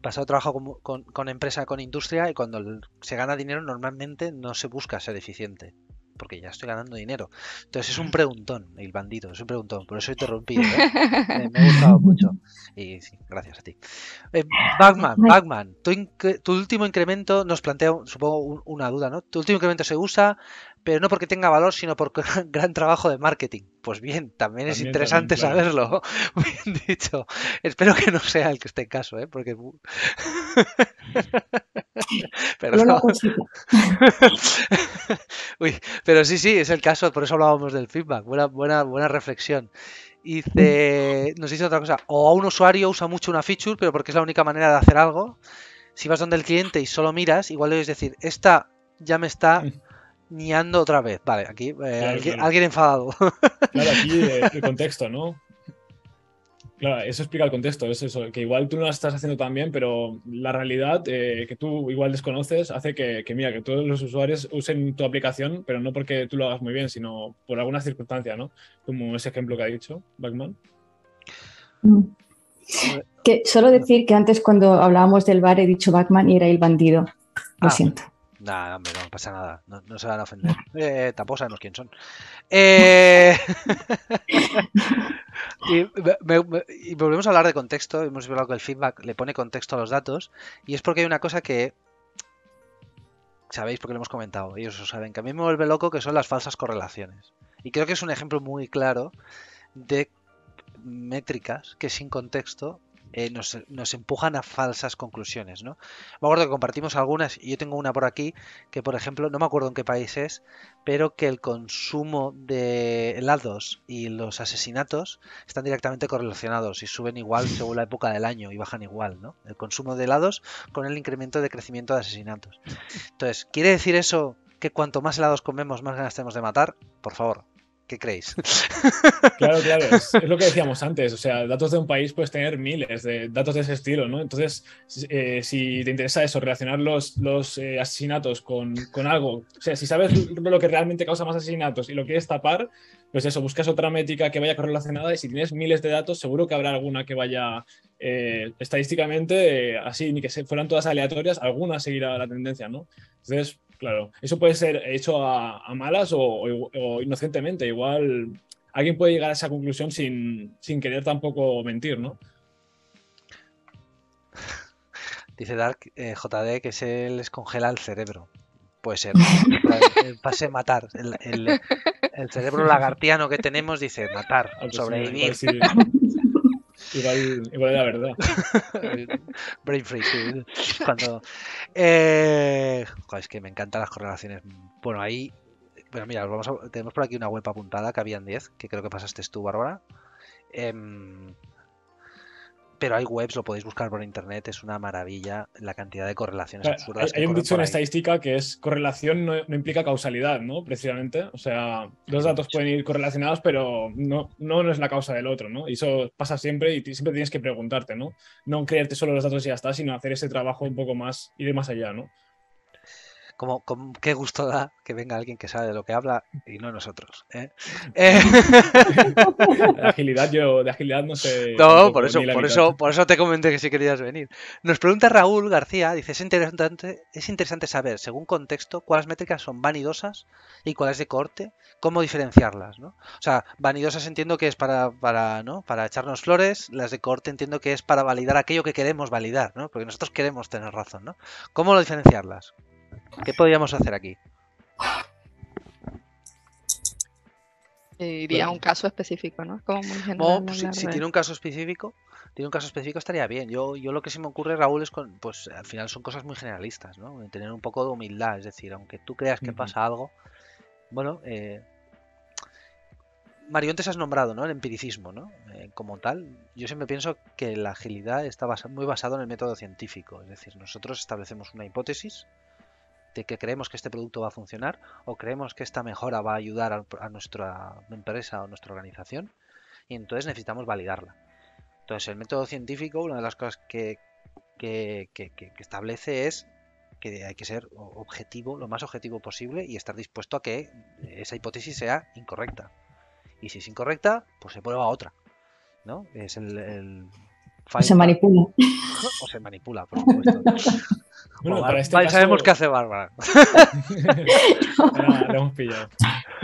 A: pasado trabajo con, con empresa, con industria, y cuando se gana dinero normalmente no se busca ser eficiente porque ya estoy ganando dinero. Entonces es un preguntón, el bandido, es un preguntón, por eso he interrumpido ¿eh? me, ha gustado mucho. Y sí, gracias a ti. Eh, Batman, Batman, tu, último incremento nos plantea, supongo, una duda, ¿no? Tu último incremento se usa, pero no porque tenga valor, sino por gran trabajo de marketing. Pues bien, también, es interesante saberlo. Bien dicho. Espero que no sea el que esté en caso, ¿eh? Porque pero, sí, sí, es el caso, por eso hablábamos del feedback. Buena, buena, buena reflexión. dice nos dice otra cosa, o a un usuario usa mucho una feature, pero porque es la única manera de hacer algo. Si vas donde el cliente y solo miras, igual debes decir, esta ya me está Niando otra vez.
B: Vale, aquí eh, alguien, enfadado. Claro, aquí el contexto, ¿no? Claro, eso explica el contexto, es eso, que igual tú no lo estás haciendo tan bien, pero la realidad eh, que tú igual desconoces hace que, mira, que todos los usuarios usen tu aplicación, pero no porque tú lo hagas muy bien, sino por alguna circunstancia, ¿no? Como ese ejemplo que ha dicho Backman.
D: Mm. Que solo decir que antes cuando hablábamos del bar he dicho Batman y era el bandido. Lo ah. siento.
A: Nada, no pasa nada. No, se van a ofender. Eh, tampoco sabemos quién son. Eh, Y, volvemos a hablar de contexto, hemos hablado que el feedback le pone contexto a los datos, y es porque hay una cosa que sabéis porque lo hemos comentado, ellos lo saben, que a mí me vuelve loco que son las falsas correlaciones. Y creo que es un ejemplo muy claro de métricas que sin contexto eh, nos, empujan a falsas conclusiones, ¿no? Me acuerdo que compartimos algunas, y yo tengo una por aquí, que por ejemplo, no me acuerdo en qué país es, pero que el consumo de helados y los asesinatos están directamente correlacionados y suben igual según la época del año y bajan igual, ¿no? El consumo de helados con el incremento de crecimiento de asesinatos. Entonces, ¿quiere decir eso que cuanto más helados comemos, más ganas tenemos de matar? Por
B: favor, ¿Qué creéis? Claro, claro, es, lo que decíamos antes, o sea, datos de un país puedes tener miles de datos de ese estilo, ¿no? Entonces, si eh, te interesa eso, relacionar los, los eh, asesinatos con, algo, o sea, si sabes lo que realmente causa más asesinatos y lo quieres tapar, pues eso, buscas otra métrica que vaya correlacionada y si tienes miles de datos, seguro que habrá alguna que vaya eh, estadísticamente así, ni que se, fueran todas aleatorias, alguna seguirá la tendencia, ¿no? Entonces, Claro, eso puede ser hecho a, malas o, inocentemente. Igual alguien puede llegar a esa conclusión sin, querer tampoco mentir, ¿no? Dice Dark
A: JD que se les congela el cerebro. Puede ser. pase matar. El, el, cerebro lagartiano que tenemos dice matar, sobrevivir. Igual, igual la verdad. Brain freeze. Cuando. Eh, es que me encantan las correlaciones. Bueno, ahí. Bueno, mira, vamos tenemos por aquí una web apuntada que habían 10, que creo que pasaste tú, Bárbara. Eh, pero hay webs, lo podéis buscar por internet, es una maravilla la cantidad de correlaciones absurdas. Hay, un dicho en
B: estadística que es correlación no, implica causalidad, ¿no? Precisamente. O sea, los datos pueden ir correlacionados, pero no, no, no es la causa del otro, ¿no? Y eso pasa siempre y siempre tienes que preguntarte, ¿no? No creerte solo los datos y ya está, sino hacer ese trabajo un poco más, ir más allá, ¿no?
A: como, qué gusto da que venga alguien que sabe de lo que habla y no nosotros. ¿eh? Eh, de agilidad, yo no sé. No, por eso, por eso, por eso te comenté que si querías venir. Nos pregunta Raúl García, dice, es interesante, es interesante saber, según contexto, cuáles métricas son vanidosas y cuáles de corte, cómo diferenciarlas, O sea, vanidosas entiendo que es para, para, ¿no? para echarnos flores, las de corte entiendo que es para validar aquello que queremos validar, Porque nosotros queremos tener razón, ¿no? ¿Cómo lo diferenciarlas? ¿Qué podríamos hacer aquí? Eh, iría a un
C: caso específico, ¿no? Como pues si, tiene un
A: caso específico, tiene un caso específico estaría bien. Yo, yo lo que se me ocurre, Raúl, es con, pues al final son cosas muy generalistas, ¿no? Tener un poco de humildad, es decir, aunque tú creas que pasa algo, bueno, eh, Marión, te has nombrado, ¿no? El empiricismo, ¿no? Eh, como tal, yo siempre pienso que la agilidad está muy basada en el método científico, es decir, nosotros establecemos una hipótesis, de que creemos que este producto va a funcionar o creemos que esta mejora va a ayudar a, nuestra empresa o nuestra organización y entonces necesitamos validarla. Entonces el método científico, una de las cosas que, establece es que hay que ser objetivo, lo más objetivo posible y estar dispuesto a que esa hipótesis sea incorrecta. Y si es incorrecta, pues se prueba otra. ¿no? Es el o se manipula. O se manipula, por supuesto. Bueno, para este caso... sabemos qué hace Bárbara. no, no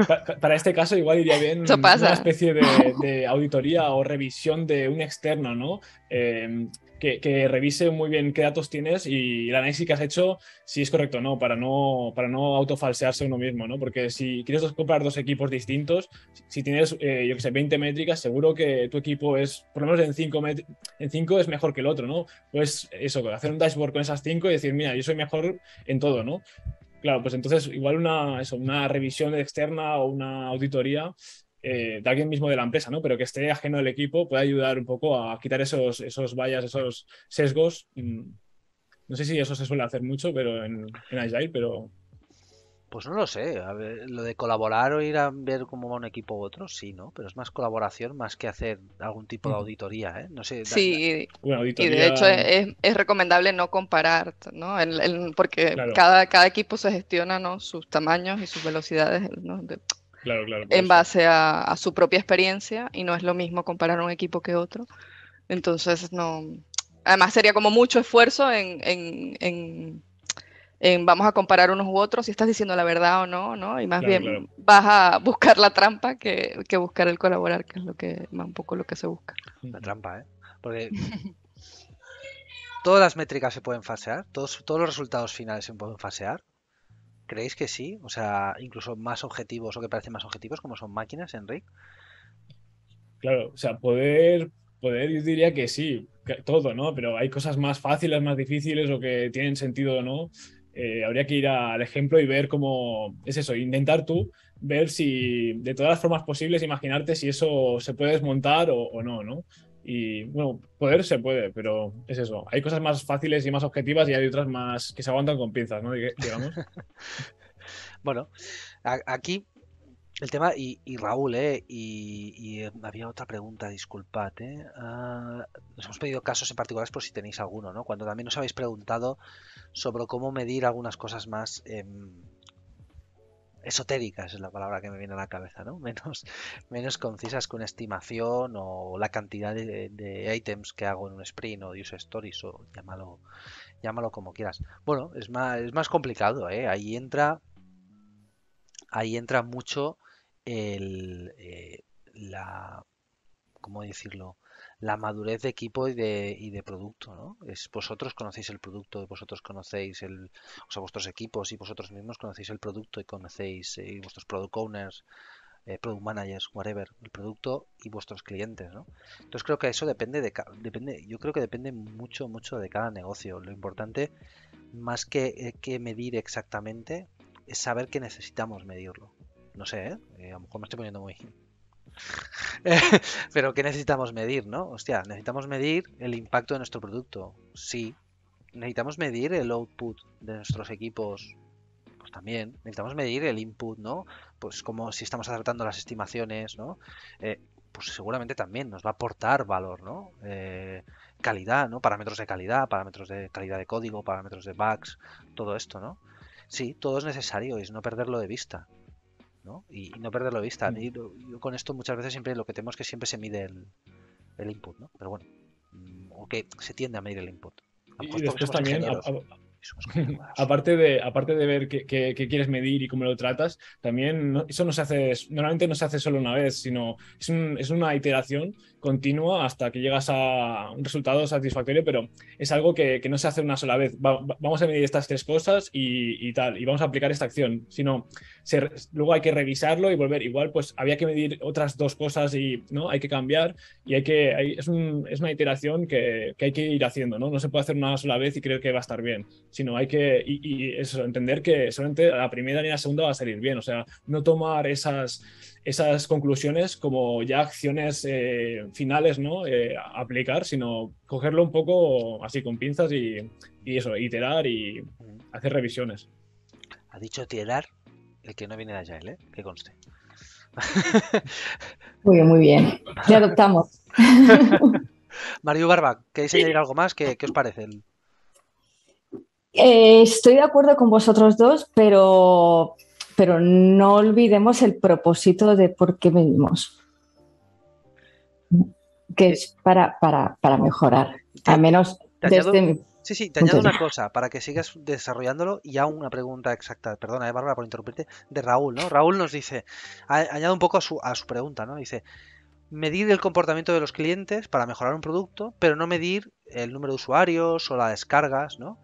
B: para, para este caso igual iría bien una especie de, auditoría o revisión de un externo, ¿no? Eh, que, revise muy bien qué datos tienes y el análisis que has hecho, si es correcto o no, para no, para no autofalsearse uno mismo, ¿no? Porque si quieres comprar dos equipos distintos, si tienes, eh, yo que sé, 20 métricas, seguro que tu equipo es, por lo menos en 5 en cinco es mejor que el otro, ¿no? Pues eso, hacer un dashboard con esas 5 y decir, mira, yo soy mejor en todo, ¿no? Claro, pues entonces igual una, eso, una revisión externa o una auditoría eh, de alguien mismo de la empresa, ¿no? Pero que esté ajeno al equipo puede ayudar un poco a quitar esos, esos vallas, esos sesgos. Mm, no sé si eso se suele hacer mucho, pero en, en pero. Pues no lo sé. lo de colaborar
A: o ir a ver cómo va un equipo u otro, sí, ¿no? Pero es más colaboración más que hacer algún tipo de auditoría, ¿eh? No sé. Sí, y de hecho
C: es, recomendable no comparar, ¿no? porque cada, cada equipo se gestiona, Sus tamaños y sus velocidades, ¿no?
B: en
C: base a, su propia experiencia y no es lo mismo comparar un equipo que otro. Entonces, no. Además, sería como mucho esfuerzo en, vamos a comparar unos u otros, si estás diciendo la verdad o no, ¿no? Y más bien vas a buscar la trampa que, buscar el colaborar, que es lo que un poco lo que se busca.
A: La trampa, ¿eh? Porque todas las métricas se pueden fasear, todos, todos los resultados finales se pueden fasear. ¿Creéis que sí? O sea, incluso más objetivos o
B: que parecen más objetivos como son máquinas, Enric. Claro, o sea, poder, poder yo diría que sí, todo, ¿no? Pero hay cosas más fáciles, más difíciles o que tienen sentido o no. Eh, habría que ir al ejemplo y ver cómo es eso, intentar tú ver si de todas las formas posibles imaginarte si eso se puede desmontar o no, ¿no? Y bueno, poder se puede, pero es eso. Hay cosas más fáciles y más objetivas y hay otras más que se aguantan con pinzas, ¿no? Digamos. bueno, aquí
A: el tema, y, y Raúl, ¿eh? Y, eh, había otra pregunta, disculpad, eh. ah, nos hemos pedido casos en particulares por si tenéis alguno, ¿no? Cuando también nos habéis preguntado sobre cómo medir algunas cosas más. Eh, esotéricas es la palabra que me viene a la cabeza, ¿no? Menos, menos concisas que una estimación o la cantidad de, items que hago en un sprint o de stories o llámalo, llámalo como quieras. Bueno, es más, es más complicado, ¿eh? Ahí entra, ahí entra mucho el, eh, la, ¿cómo decirlo? la madurez de equipo y de, y de producto, ¿no? Es, vosotros conocéis el producto, vosotros conocéis el, o sea, vuestros equipos y vosotros mismos conocéis el producto y conocéis eh, vuestros product owners, eh, product managers, whatever, el producto y vuestros clientes, ¿no? Entonces creo que eso depende de depende, yo creo que depende mucho, mucho de cada negocio. Lo importante, más que, eh, que medir exactamente, es saber que necesitamos medirlo. No sé, a lo mejor me estoy poniendo muy Pero ¿qué necesitamos medir, no? Hostia, necesitamos medir el impacto de nuestro producto, sí. Necesitamos medir el output de nuestros equipos, pues también. Necesitamos medir el input, ¿no? Pues como si estamos acertando las estimaciones, ¿no? Eh, pues seguramente también nos va a aportar valor, ¿no? Eh, calidad, ¿no? Parámetros de calidad, parámetros de calidad de código, parámetros de bugs, todo esto, ¿no? Sí, todo es necesario y es no perderlo de vista. Y, no perderlo de vista. Mm. yo con esto muchas veces siempre lo que tenemos es que siempre se mide el, input,
B: ¿no? Pero bueno, mm, o que
A: se tiende a medir el input. Y después también,
B: aparte, de, aparte de ver qué, quieres medir y cómo lo tratas, también eso no se hace, normalmente no se hace solo una vez, sino es, es una iteración continúa hasta que llegas a un resultado satisfactorio, pero es algo que, no se hace una sola vez. vamos a medir estas tres cosas y, tal, y vamos a aplicar esta acción, sino luego hay que revisarlo y volver. Igual, pues había que medir otras dos cosas y no hay que cambiar y hay que, es, una iteración que, hay que ir haciendo, ¿no? se puede hacer una sola vez y creo que va a estar bien, sino hay que, y, entender que solamente la primera ni la segunda va a salir bien, o sea, no tomar esas esas conclusiones como ya acciones eh, finales, ¿no? Eh, aplicar, sino cogerlo un poco así con pinzas y, eso, iterar y hacer revisiones. Ha dicho iterar el que no viene de Agile, ¿eh? Que conste.
D: Muy bien, muy bien. Le adoptamos.
A: Mario Barba, ¿queréis añadir algo más? ¿Qué, qué os parece?
D: Eh, estoy de acuerdo con vosotros dos, pero pero no olvidemos el propósito de por qué medimos, que es para, para, para mejorar, al menos
A: Sí, sí, te añado una cosa para que sigas desarrollándolo y ya una pregunta exacta, perdona, eh, Bárbara, por interrumpirte, de Raúl, ¿no? Raúl nos dice, añado un poco a su, a su pregunta, ¿no? Dice, medir el comportamiento de los clientes para mejorar un producto, pero no medir el número de usuarios o las descargas, ¿no?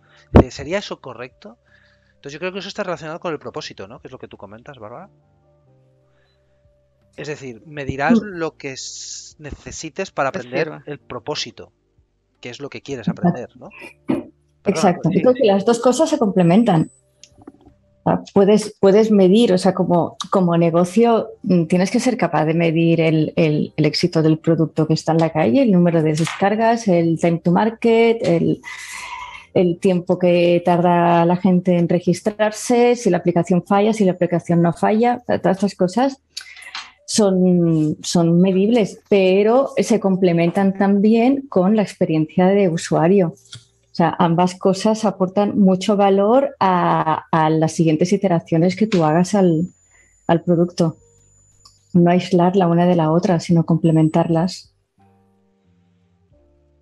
A: ¿Sería eso correcto? Entonces yo creo que eso está relacionado con el propósito, ¿no? Que es lo que tú comentas, Bárbara. Es decir, medirás mm. lo que necesites para aprender el propósito, que es lo que quieres aprender, ¿no?
D: Exacto. Pues las dos cosas se complementan. Puedes, puedes medir, o sea, como, como negocio mm, tienes que ser capaz de medir el, éxito del producto que está en la calle, el número de descargas, el time to market, el, el tiempo que tarda la gente en registrarse, si la aplicación falla, si la aplicación no falla, todas estas cosas son, medibles, pero se complementan también con la experiencia de usuario. O sea, ambas cosas aportan mucho valor a, las siguientes iteraciones que tú hagas al, producto. No aislar la una de la otra, sino complementarlas.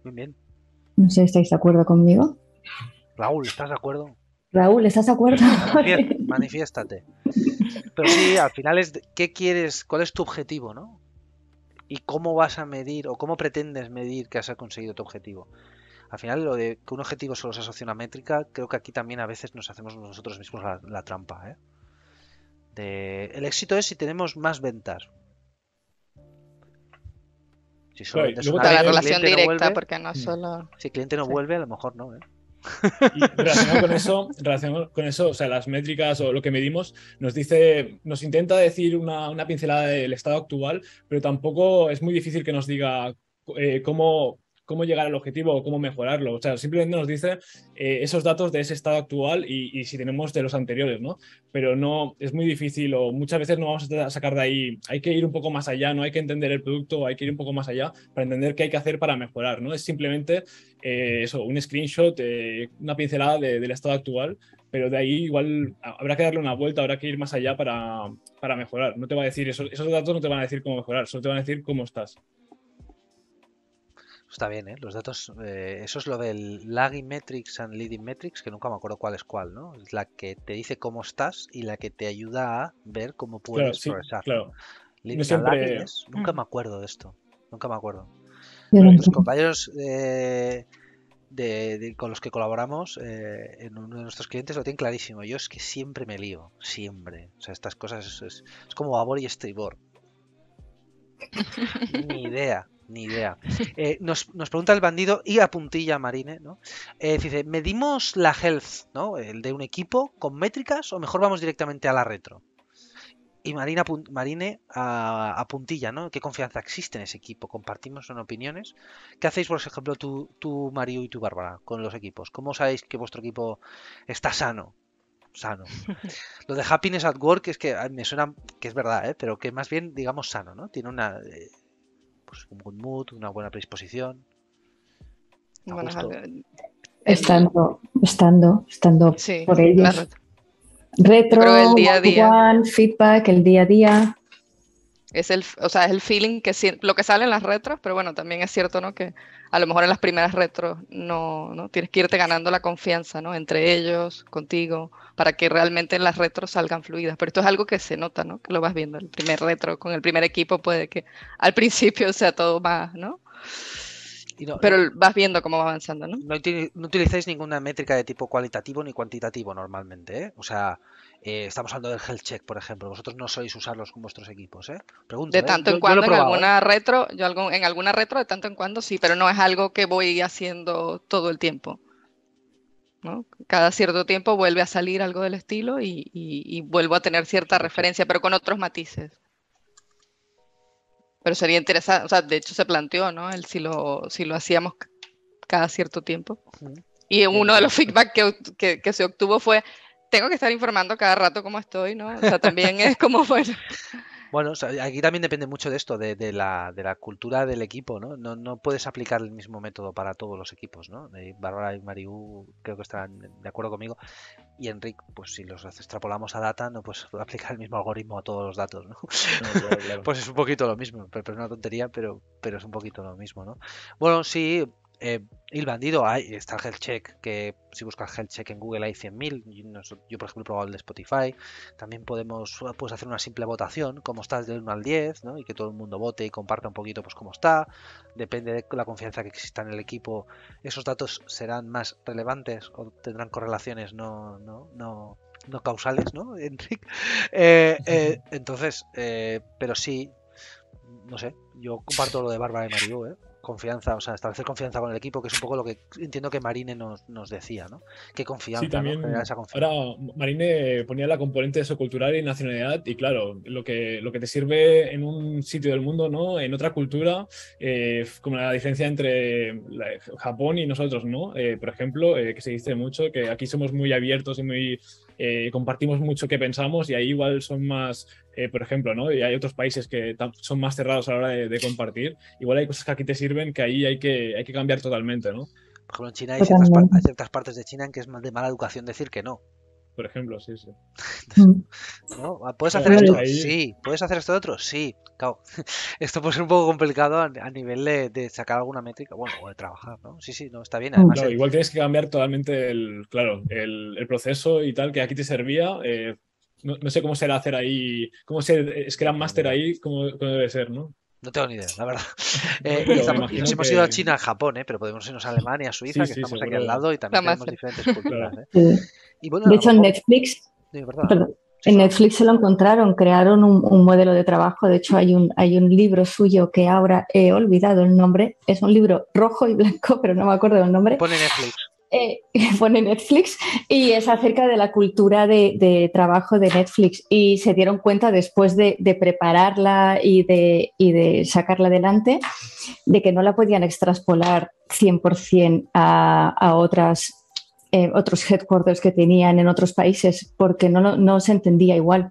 D: Muy bien. No sé, si ¿estáis de acuerdo conmigo?
A: Raúl, ¿estás de acuerdo?
D: Raúl, ¿estás de acuerdo?
A: Manifiéstate. Pero sí, al final es qué quieres, cuál es tu objetivo, ¿no? Y cómo vas a medir o cómo pretendes medir que has conseguido tu objetivo. Al final, lo de que un objetivo solo se asocia a una métrica, creo que aquí también a veces nos hacemos nosotros mismos la, trampa. ¿eh? el éxito es si tenemos más ventas. Si solo la relación
C: directa, porque no mm.
B: Si el cliente no vuelve, a lo mejor no. ¿eh? Y relacionado con eso, relacionado con eso, o sea, las métricas o lo que medimos nos dice, nos intenta decir una, pincelada del estado actual, pero tampoco es muy difícil que nos diga eh, cómo, cómo llegar al objetivo o cómo mejorarlo. O sea, simplemente nos dice eh, esos datos de ese estado actual y, si tenemos de los anteriores, ¿no? Pero no, es muy difícil o muchas veces no vamos a sacar de ahí, hay que ir un poco más allá, no hay que entender el producto, hay que ir un poco más allá para entender qué hay que hacer para mejorar, ¿no? Es simplemente eh, eso, un screenshot, eh, una pincelada del estado actual pero de ahí igual habrá que darle una vuelta, habrá que ir más allá para, para mejorar. No te va a decir, esos datos no te van a decir cómo mejorar, solo te van a decir cómo estás.
A: Está bien, ¿eh? Los datos, eh, eso es lo del lagging metrics and leading metrics, que nunca me acuerdo cuál es cuál, ¿no? Es la que te dice cómo estás y la que te ayuda a ver cómo puedes Claro. nunca mm. me acuerdo de esto, nunca me acuerdo. los compañeros eh, de, con los que colaboramos eh, en uno de nuestros clientes lo tienen clarísimo. Yo es que siempre me lío, siempre. O sea, estas cosas es, es, como babor y estribor. Ni idea ni idea. Eh, nos, pregunta el bandido y a puntilla Marine, ¿no? Eh, dice, ¿medimos la health, ¿no? El de un equipo con métricas o mejor vamos directamente a la retro? Y Marine a, ah, puntilla, ¿no? ¿Qué confianza existe en ese equipo? ¿Compartimos en opiniones? ¿Qué hacéis, por ejemplo, tú, tú Mario y tú, Bárbara, con los equipos? ¿Cómo sabéis que vuestro equipo está sano? sano. Lo de happiness at work es que ah, me suena que es verdad, ¿eh? pero que más bien digamos sano, ¿no? Tiene una pues, un buen mood, una buena predisposición. Eh,
D: estando, estando, estando por ellos. Retro, el día a día. feedback, el día a día.
C: Es el, o sea, es el feeling que lo que sale en las retros, pero bueno, también es cierto, ¿no? Que a lo mejor en las primeras retros no, ¿no? Tienes que irte ganando la confianza, ¿no? Entre ellos, contigo, para que realmente en las retros salgan fluidas. Pero esto es algo que se nota, ¿no? Que lo vas viendo, el primer retro con el primer equipo puede que al principio sea todo más, ¿no?
A: Pero vas viendo cómo va avanzando, ¿no? No, utilizáis ninguna métrica de tipo cualitativo ni cuantitativo normalmente, ¿eh? O sea, eh, estamos hablando del health check, por ejemplo. Vosotros no sois usarlos con vuestros equipos, ¿eh? Pregunto, de ¿eh? tanto en cuando, en ¿eh? alguna
C: retro, yo en alguna retro de tanto en cuando sí, pero no es algo que voy haciendo todo el tiempo. Cada cierto tiempo vuelve a salir algo del estilo y vuelvo a tener cierta referencia, pero con otros matices. Pero sería interesante, o sea, de hecho se planteó, ¿no? El si lo, si lo hacíamos cada cierto tiempo. Y uno de los feedback que, que, que se obtuvo fue, tengo que estar informando cada rato cómo estoy, ¿no? O sea, también es como, bueno,
A: bueno, aquí también depende mucho de esto, de, la, cultura del equipo, ¿no? ¿no? puedes aplicar el mismo método para todos los equipos, ¿no? Eh, Bárbara y Mariu creo que están de acuerdo conmigo. Y Enric, pues si los extrapolamos a data, no puedes aplicar el mismo algoritmo a todos los datos, ¿no? pues es un poquito lo mismo, pero, es una tontería, pero, pero es un poquito lo mismo, ¿no? Bueno, sí, eh, el bandido, hay, está el Check, que si buscas health Check en Google hay 100.000. Yo, por ejemplo, he probado el de Spotify. También podemos pues, hacer una simple votación, como estás del 1 al 10, ¿no? y que todo el mundo vote y comparta un poquito pues, cómo está. Depende de la confianza que exista en el equipo. Esos datos serán más relevantes o tendrán correlaciones no, causales, ¿no, Enric? Eh, eh, entonces, eh, pero sí, no sé, yo comparto lo de Bárbara y Mariú, ¿eh? confianza, o sea, establecer confianza con el equipo, que es un poco lo que entiendo que Marine nos, decía, ¿no? Que confianza, sí, también, esa confianza.
B: Ahora, Marine ponía la componente de cultural y nacionalidad, y claro, lo que, lo que te sirve en un sitio del mundo, ¿no? En otra cultura, eh, como la diferencia entre Japón y nosotros, ¿no? Eh, por ejemplo, eh, que se dice mucho que aquí somos muy abiertos y muy compartimos mucho que pensamos y ahí igual son más eh, por ejemplo, ¿no? Y hay otros países que son más cerrados a la hora de, compartir. Igual hay cosas que aquí te sirven que ahí hay que, hay que cambiar totalmente, ¿no? Por ejemplo, en China hay ciertas, partes de China en que es de mala educación decir
A: que no por ejemplo, sí, sí. Mm. ¿Puedes hacer esto? Sí. ¿Puedes hacer esto de otro? Sí. Esto puede ser un poco complicado a nivel de, sacar alguna métrica, bueno, o de trabajar, ¿no? Sí, sí, no,
B: está bien. claro, ¿eh? Igual tienes que cambiar totalmente el, claro, el, proceso y tal, que aquí te servía, eh, no, no sé cómo será hacer ahí, cómo ser Scrum Master eh, ahí, cómo, debe ser, ¿no? No tengo ni idea, la verdad. Eh, nos hemos ido a China,
A: a Japón, ¿eh? pero podemos irnos a Alemania, a Suiza, que estamos aquí al lado y también tenemos diferentes culturas. Eh. de hecho, en
D: Netflix, en Netflix se lo encontraron, crearon un, modelo de trabajo. De hecho, hay un, hay un libro suyo que ahora he olvidado el nombre. Es un libro rojo y blanco, pero no me acuerdo del nombre. Pone Netflix. Eh, pone Netflix, y es acerca de la cultura de, trabajo de Netflix. Y se dieron cuenta después de, prepararla y de, sacarla adelante, de que no la podían extrapolar 100% a, a otras eh, otros headquarters que tenían en otros países porque no, se entendía igual.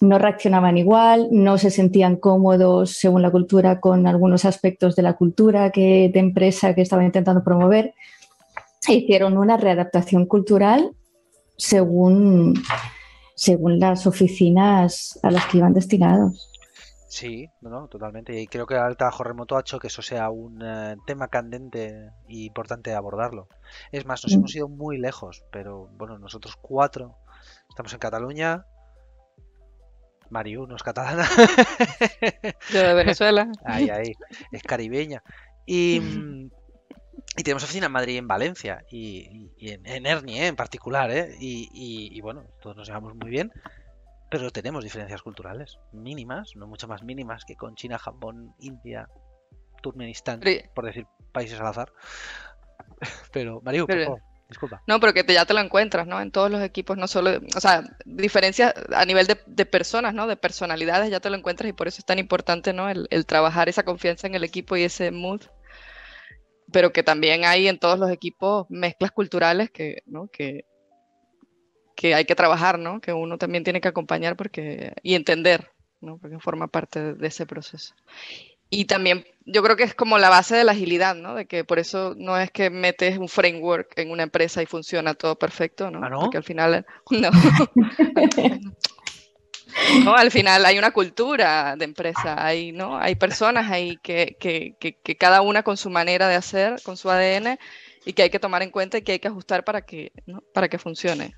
D: No reaccionaban igual, no se sentían cómodos según la cultura con algunos aspectos de la cultura de empresa que estaban intentando promover hicieron una readaptación cultural según, según las oficinas a las que iban destinados.
A: Sí, no, totalmente. Y creo que el trabajo remoto ha hecho que eso sea un eh, tema candente e importante abordarlo. Es más, nos mm. hemos ido muy lejos, pero bueno, nosotros cuatro estamos en Cataluña. Mariu no es catalana. Yo de Venezuela. Ahí, ahí. Es caribeña. Y. Mm, y tenemos oficina en Madrid y en Valencia, y, en, Ernie eh, en particular, ¿eh? y, bueno, todos nos llevamos muy bien, pero tenemos diferencias culturales mínimas, no mucho más mínimas que con China, Japón, India, Turkmenistán, por decir países al azar. Pero, Mario, Disculpa.
C: No, pero que ya te lo encuentras, ¿no? En todos los equipos, no solo, o sea, diferencias a nivel de, personas, ¿no? De personalidades, ya te lo encuentras y por eso es tan importante, ¿no? El, el trabajar esa confianza en el equipo y ese mood pero que también hay en todos los equipos mezclas culturales que, ¿no? que, hay que trabajar, ¿no? que uno también tiene que acompañar porque, y entender, ¿no? porque forma parte de ese proceso. Y también yo creo que es como la base de la agilidad, ¿no? De que por eso no es que metes un framework en una empresa y funciona todo perfecto, ¿no? Ah, porque al final no. Al final hay una cultura de empresa, hay, ¿no? hay personas ahí que, que, que, cada una con su manera de hacer, con su ADN, y que hay que tomar en cuenta y que hay que ajustar para que, para
A: que funcione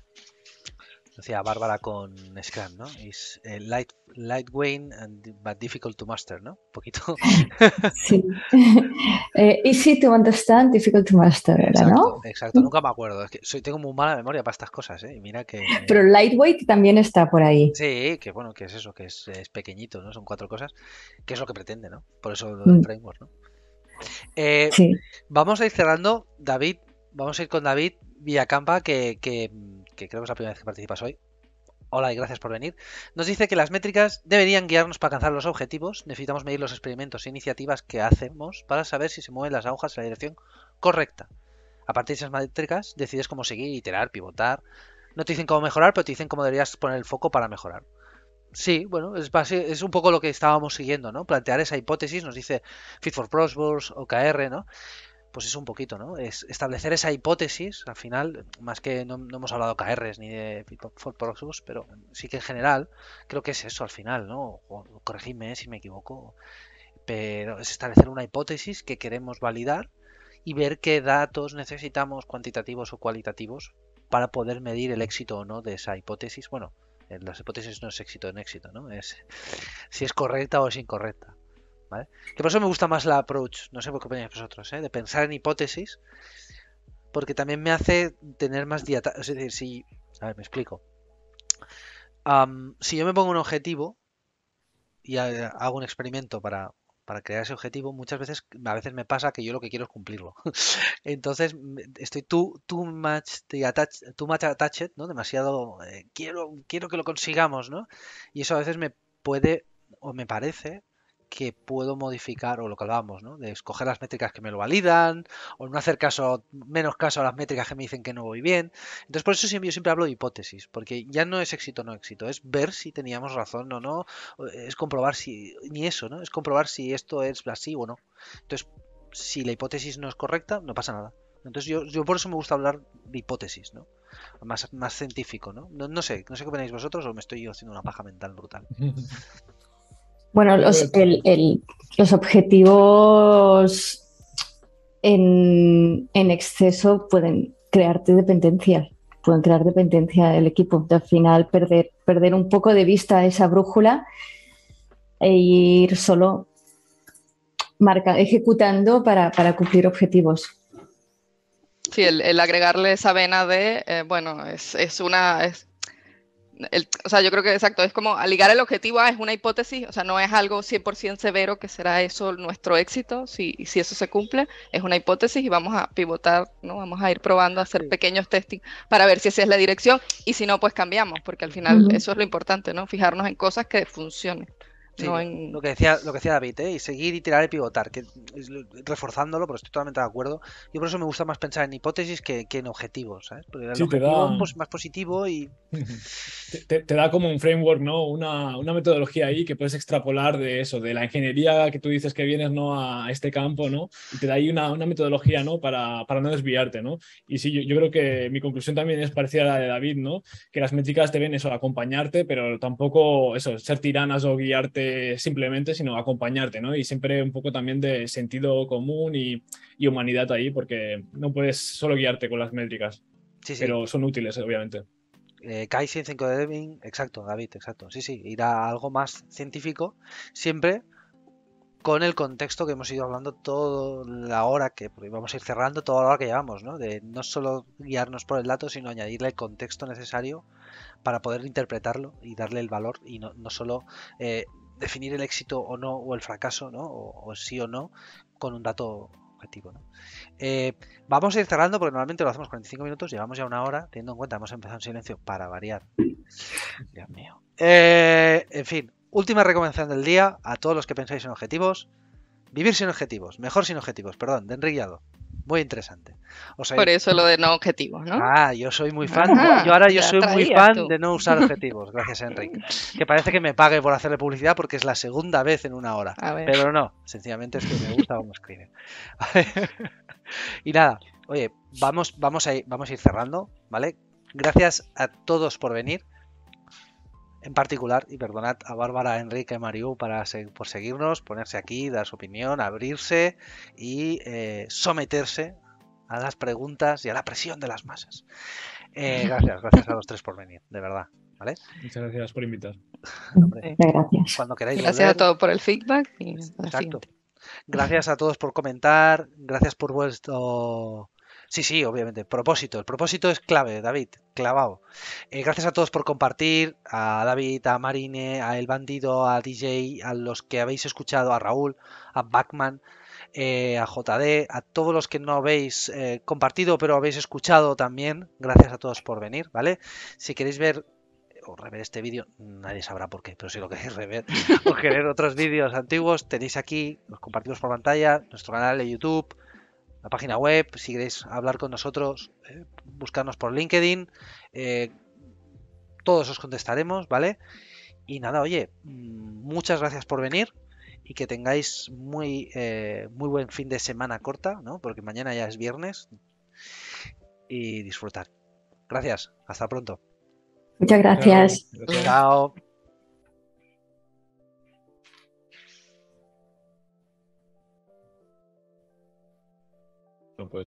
A: decía Bárbara con Scrum, ¿no? Es eh, light, lightweight and, but difficult to master, ¿no? Un poquito.
D: sí. eh, easy to understand, difficult to master, exacto, ¿no?
A: Exacto, nunca me acuerdo. Es que soy, tengo muy mala memoria para estas cosas, ¿eh? Mira que. Eh, Pero lightweight
D: también está por ahí.
A: Sí, que bueno, que es eso, que es, pequeñito, ¿no? Son cuatro cosas, que es lo que pretende, ¿no? Por eso lo mm. framework, ¿no? Eh, sí. Vamos a ir cerrando, David. Vamos a ir con David Villacampa, que que creo que es la primera vez que participas hoy. Hola y gracias por venir. Nos dice que las métricas deberían guiarnos para alcanzar los objetivos. Necesitamos medir los experimentos e iniciativas que hacemos para saber si se mueven las agujas en la dirección correcta. A partir de esas métricas decides cómo seguir, iterar, pivotar. No te dicen cómo mejorar, pero te dicen cómo deberías poner el foco para mejorar. Sí, bueno, es, un poco lo que estábamos siguiendo, ¿no? Plantear esa hipótesis, nos dice Fit for Prosperous, OKR, ¿no? pues es un poquito, ¿no? Es establecer esa hipótesis, al final, más que no, hemos hablado de KRs ni de For Proxus, pero sí que en general creo que es eso al final, ¿no? O, corregidme eh, si me equivoco, pero es establecer una hipótesis que queremos validar y ver qué datos necesitamos, cuantitativos o cualitativos, para poder medir el éxito o no de esa hipótesis. Bueno, eh, las hipótesis no es éxito en éxito, ¿no? Es si es correcta o es incorrecta. Que por eso me gusta más la approach, no sé por qué opináis vosotros, ¿eh? de pensar en hipótesis, porque también me hace tener más dieta. Es decir, si. A ver, me explico. si yo me pongo un objetivo y hago un experimento para, crear ese objetivo, muchas veces, a veces me pasa que yo lo que quiero es cumplirlo. Entonces, estoy too, too much, attached, too attached, ¿no? Demasiado. Eh, quiero, quiero que lo consigamos, ¿no? Y eso a veces me puede, o me parece, que puedo modificar, o lo que hablábamos, ¿no? De escoger las métricas que me lo validan, o no hacer caso, menos caso a las métricas que me dicen que no voy bien. Entonces, por eso siempre, yo siempre hablo de hipótesis, porque ya no es éxito o no éxito, es ver si teníamos razón o no, es comprobar si, ni eso, ¿no? Es comprobar si esto es así o no. Entonces, si la hipótesis no es correcta, no pasa nada. Entonces yo, por eso me gusta hablar de hipótesis, ¿no? Más, más científico, ¿no? ¿no? sé, no sé qué opináis vosotros o me estoy yo haciendo una paja mental brutal.
D: Bueno, los, los objetivos en, exceso pueden crearte dependencia, pueden crear dependencia del equipo. al final perder, perder un poco de vista esa brújula e ir solo marca, ejecutando para, cumplir objetivos.
C: Sí, el, agregarle esa vena de, eh, bueno, es, es una, es o sea, yo creo que exacto, es como ligar el objetivo a ah, es una hipótesis, o sea, no es algo 100% severo que será eso nuestro éxito, si, si eso se cumple, es una hipótesis y vamos a pivotar, ¿no? Vamos a ir probando, a hacer pequeños testing para ver si esa es la dirección y si no, pues cambiamos, porque al final eso es lo importante, ¿no? Fijarnos en cosas que funcionen
A: en... lo, que decía, lo que decía David, ¿eh? y seguir y tirar y pivotar, que reforzándolo, pero estoy totalmente de acuerdo. Yo por eso me gusta más pensar en hipótesis que, en objetivos, ¿eh? Porque el objetivo da... es pues, más positivo
B: y... te, da como un framework, ¿no? Una, una, metodología ahí que puedes extrapolar de eso, de la ingeniería que tú dices que vienes, ¿no? A este campo, ¿no? Y te da ahí una, una metodología, ¿no? Para, para, no desviarte, ¿no? Y sí, yo, creo que mi conclusión también es parecida a la de David, ¿no? Que las métricas te ven eso, acompañarte, pero tampoco eso, ser tiranas o guiarte eh, simplemente, sino acompañarte, ¿no? Y siempre un poco también de sentido común y, humanidad ahí, porque no puedes solo guiarte con las métricas, sí, sí. pero son útiles, obviamente.
A: Eh, Kaizen 5 de Devin, exacto, David, exacto. Sí, sí, ir a algo más científico, siempre con el contexto que hemos ido hablando toda la hora que vamos a ir cerrando, toda la hora que llevamos, ¿no? De no solo guiarnos por el dato, sino añadirle el contexto necesario para poder interpretarlo y darle el valor y no, solo eh, definir el éxito o no, o el fracaso, ¿no? O, sí o no, con un dato objetivo. ¿no? Eh, vamos a ir cerrando porque normalmente lo hacemos 45 minutos, llevamos ya una hora, teniendo en cuenta hemos empezado en silencio para variar. Dios mío. Eh, en fin, última recomendación del día a todos los que pensáis en objetivos. Vivir sin objetivos, mejor sin objetivos, perdón, de Enrique muy interesante. Por eso lo de no objetivos, ¿no? Ah, yo soy muy fan. yo ahora yo soy muy fan de no usar objetivos, gracias Enrique. Que parece que me pague por hacerle publicidad porque es la segunda vez en una hora. Pero no, sencillamente es que me gusta cómo escribe. y nada, oye, vamos, vamos, a, vamos a ir cerrando, ¿vale? Gracias a todos por venir en particular, y perdonad a Bárbara, Enrique, Mariú para por seguirnos, ponerse aquí, dar su opinión, abrirse y eh, someterse a las preguntas y a la presión de las masas. Eh, gracias, gracias a los tres por venir, de verdad. Muchas gracias por invitar. gracias. Cuando queráis. Gracias a todos por el feedback. Exacto. Gracias a todos por comentar, gracias por vuestro Sí, sí, obviamente. Propósito. El propósito es clave, David. Clavado. Eh, gracias a todos por compartir. A David, a Marine, a El Bandido, a DJ, a los que habéis escuchado, a Raúl, a Backman. Eh, a JD, a todos los que no habéis eh, compartido pero habéis escuchado también, gracias a todos por venir, ¿vale? Si queréis ver o rever este vídeo, nadie sabrá por qué, pero si lo queréis rever o querer otros vídeos antiguos, tenéis aquí, los compartimos por pantalla, nuestro canal de YouTube, la página web, si queréis hablar con nosotros, eh, buscarnos por LinkedIn, eh, todos os contestaremos, ¿vale? Y nada, oye, mm, muchas gracias por venir y que tengáis muy, eh, muy buen fin de semana corta, ¿no? Porque mañana ya es viernes y disfrutar. Gracias, hasta pronto.
D: Muchas gracias.
A: Chao. puede